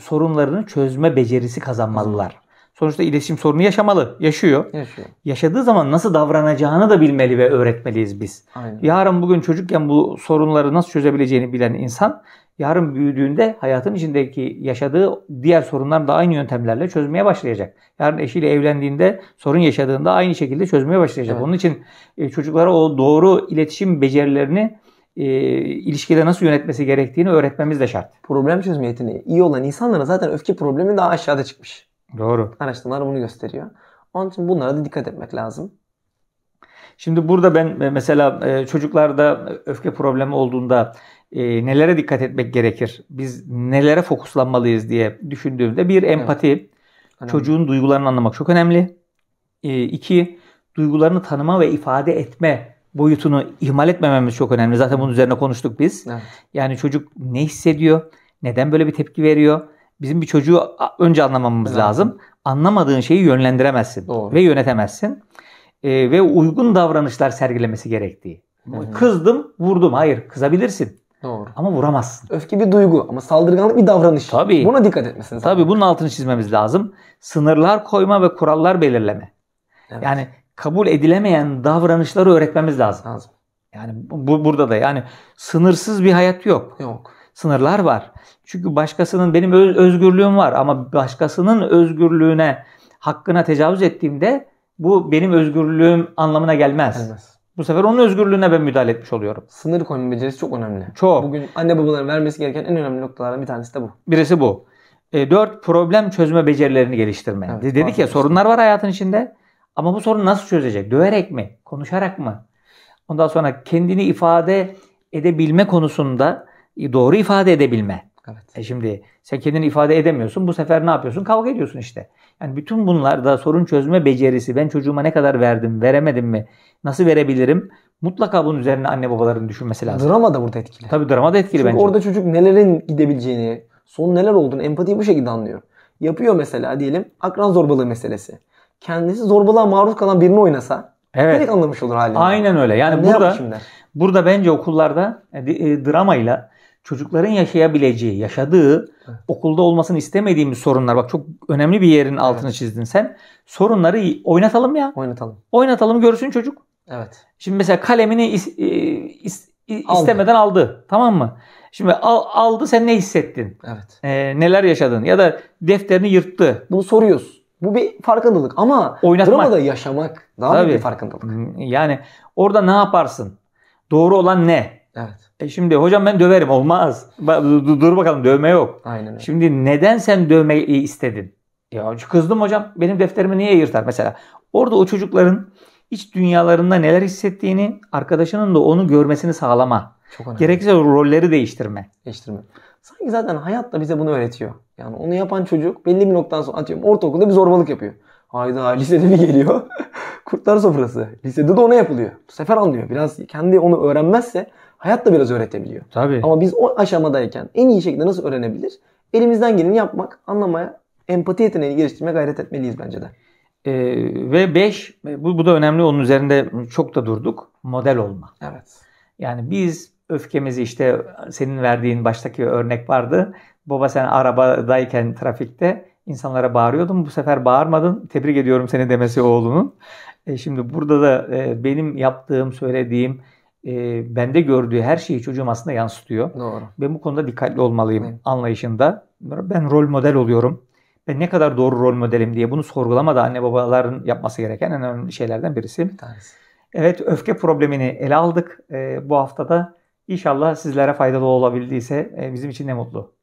sorunlarını çözme becerisi kazanmalılar sonuçta iletişim sorunu yaşamalı, yaşıyor. yaşıyor. Yaşadığı zaman nasıl davranacağını da bilmeli ve öğretmeliyiz biz. Aynen. Yarın bugün çocukken bu sorunları nasıl çözebileceğini bilen insan yarın büyüdüğünde hayatın içindeki yaşadığı diğer sorunları da aynı yöntemlerle çözmeye başlayacak. Yarın eşiyle evlendiğinde sorun yaşadığında aynı şekilde çözmeye başlayacak. Evet. Onun için e, çocuklara o doğru iletişim becerilerini e, ilişkide nasıl yönetmesi gerektiğini öğretmemiz de şart. Problem çözme yeteneği iyi olan insanların zaten öfke problemi daha aşağıda çıkmış. Doğru. Araştırmalar bunu gösteriyor. Onun için bunlara da dikkat etmek lazım. Şimdi burada ben e, mesela e, çocuklarda öfke problemi olduğunda e, nelere dikkat etmek gerekir? Biz nelere fokuslanmalıyız diye düşündüğümde bir empati, evet. çocuğun duygularını anlamak çok önemli. İki, duygularını tanıma ve ifade etme boyutunu ihmal etmememiz çok önemli. Zaten bunun üzerine konuştuk biz. Evet. Yani çocuk ne hissediyor? Neden böyle bir tepki veriyor? Bizim bir çocuğu önce anlamamız evet. lazım. Anlamadığın şeyi yönlendiremezsin Doğru. ve yönetemezsin. E, ve uygun davranışlar sergilemesi gerektiği. Hı-hı. Kızdım, vurdum. Hayır, kızabilirsin. Doğru. Ama vuramazsın. Öfke bir duygu ama saldırganlık bir davranış. Tabii. Buna dikkat etmesin. Tabii bunun altını çizmemiz lazım. Sınırlar koyma ve kurallar belirleme. Evet. Yani kabul edilemeyen davranışları öğretmemiz lazım. Lazım. Yani bu burada da yani sınırsız bir hayat yok. Yok sınırlar var. Çünkü başkasının benim öz, özgürlüğüm var ama başkasının özgürlüğüne hakkına tecavüz ettiğimde bu benim özgürlüğüm anlamına gelmez. Gelmez. Bu sefer onun özgürlüğüne ben müdahale etmiş oluyorum. Sınır koyma becerisi çok önemli. Çok. Bugün anne babaların vermesi gereken en önemli noktalardan bir tanesi de bu. Birisi bu. E, dört, problem çözme becerilerini geliştirme. Evet, Dedik ya sorunlar var hayatın içinde. Ama bu sorun nasıl çözecek? Döverek mi? Konuşarak mı? Ondan sonra kendini ifade edebilme konusunda e, doğru ifade edebilme. Evet. E şimdi sen kendini ifade edemiyorsun. Bu sefer ne yapıyorsun? Kavga ediyorsun işte. Yani bütün bunlar da sorun çözme becerisi. Ben çocuğuma ne kadar verdim, veremedim mi? Nasıl verebilirim? Mutlaka bunun üzerine anne babaların düşünmesi lazım. Drama da burada etkili. Tabii drama da etkili Çünkü bence. orada çocuk nelerin gidebileceğini, son neler olduğunu empatiyi bu şekilde anlıyor. Yapıyor mesela diyelim akran zorbalığı meselesi. Kendisi zorbalığa maruz kalan birini oynasa evet. direkt anlamış olur halini. Aynen öyle. Yani, yani burada burada bence okullarda e, e, dramayla çocukların yaşayabileceği, yaşadığı, okulda olmasını istemediğimiz sorunlar. Bak çok önemli bir yerin altını evet. çizdin sen. Sorunları oynatalım ya. Oynatalım. Oynatalım görsün çocuk. Evet. Şimdi mesela kalemini is, e, is, aldı. istemeden aldı. Tamam mı? Şimdi al, aldı sen ne hissettin? Evet. Ee, neler yaşadın? Ya da defterini yırttı. Bunu soruyoruz. Bu bir farkındalık ama Oynatmak. dramada yaşamak daha Tabii. bir farkındalık. Yani orada ne yaparsın? Doğru olan ne? Evet. E şimdi hocam ben döverim olmaz. Dur, dur bakalım dövme yok. Aynen öyle. Şimdi neden sen dövmeyi istedin? Ya kızdım hocam benim defterimi niye yırtar mesela. Orada o çocukların iç dünyalarında neler hissettiğini arkadaşının da onu görmesini sağlama. Çok önemli. Gerekirse rolleri değiştirme. Değiştirme. Sanki zaten hayat da bize bunu öğretiyor. Yani onu yapan çocuk belli bir noktadan sonra atıyorum ortaokulda bir zorbalık yapıyor. Hayda lisede bir geliyor. Kurtlar sofrası. Lisede de ona yapılıyor. Bu sefer anlıyor. Biraz kendi onu öğrenmezse Hayat da biraz öğretebiliyor. Tabii. Ama biz o aşamadayken en iyi şekilde nasıl öğrenebilir? Elimizden geleni yapmak, anlamaya, empati yeteneğini geliştirmeye gayret etmeliyiz bence de. Ee, ve 5, bu, bu da önemli onun üzerinde çok da durduk. Model olma. Evet. Yani biz öfkemizi işte senin verdiğin baştaki örnek vardı. Baba sen arabadayken trafikte insanlara bağırıyordun. Bu sefer bağırmadın. Tebrik ediyorum seni demesi oğlunun. E şimdi burada da e, benim yaptığım, söylediğim e, bende gördüğü her şeyi çocuğum aslında yansıtıyor. Doğru. Ben bu konuda dikkatli olmalıyım evet. anlayışında. Ben rol model oluyorum. Ben ne kadar doğru rol modelim diye bunu sorgulamada anne babaların yapması gereken en önemli şeylerden birisi. Bir tanesi. Evet öfke problemini ele aldık. E, bu haftada inşallah sizlere faydalı olabildiyse e, bizim için ne mutlu.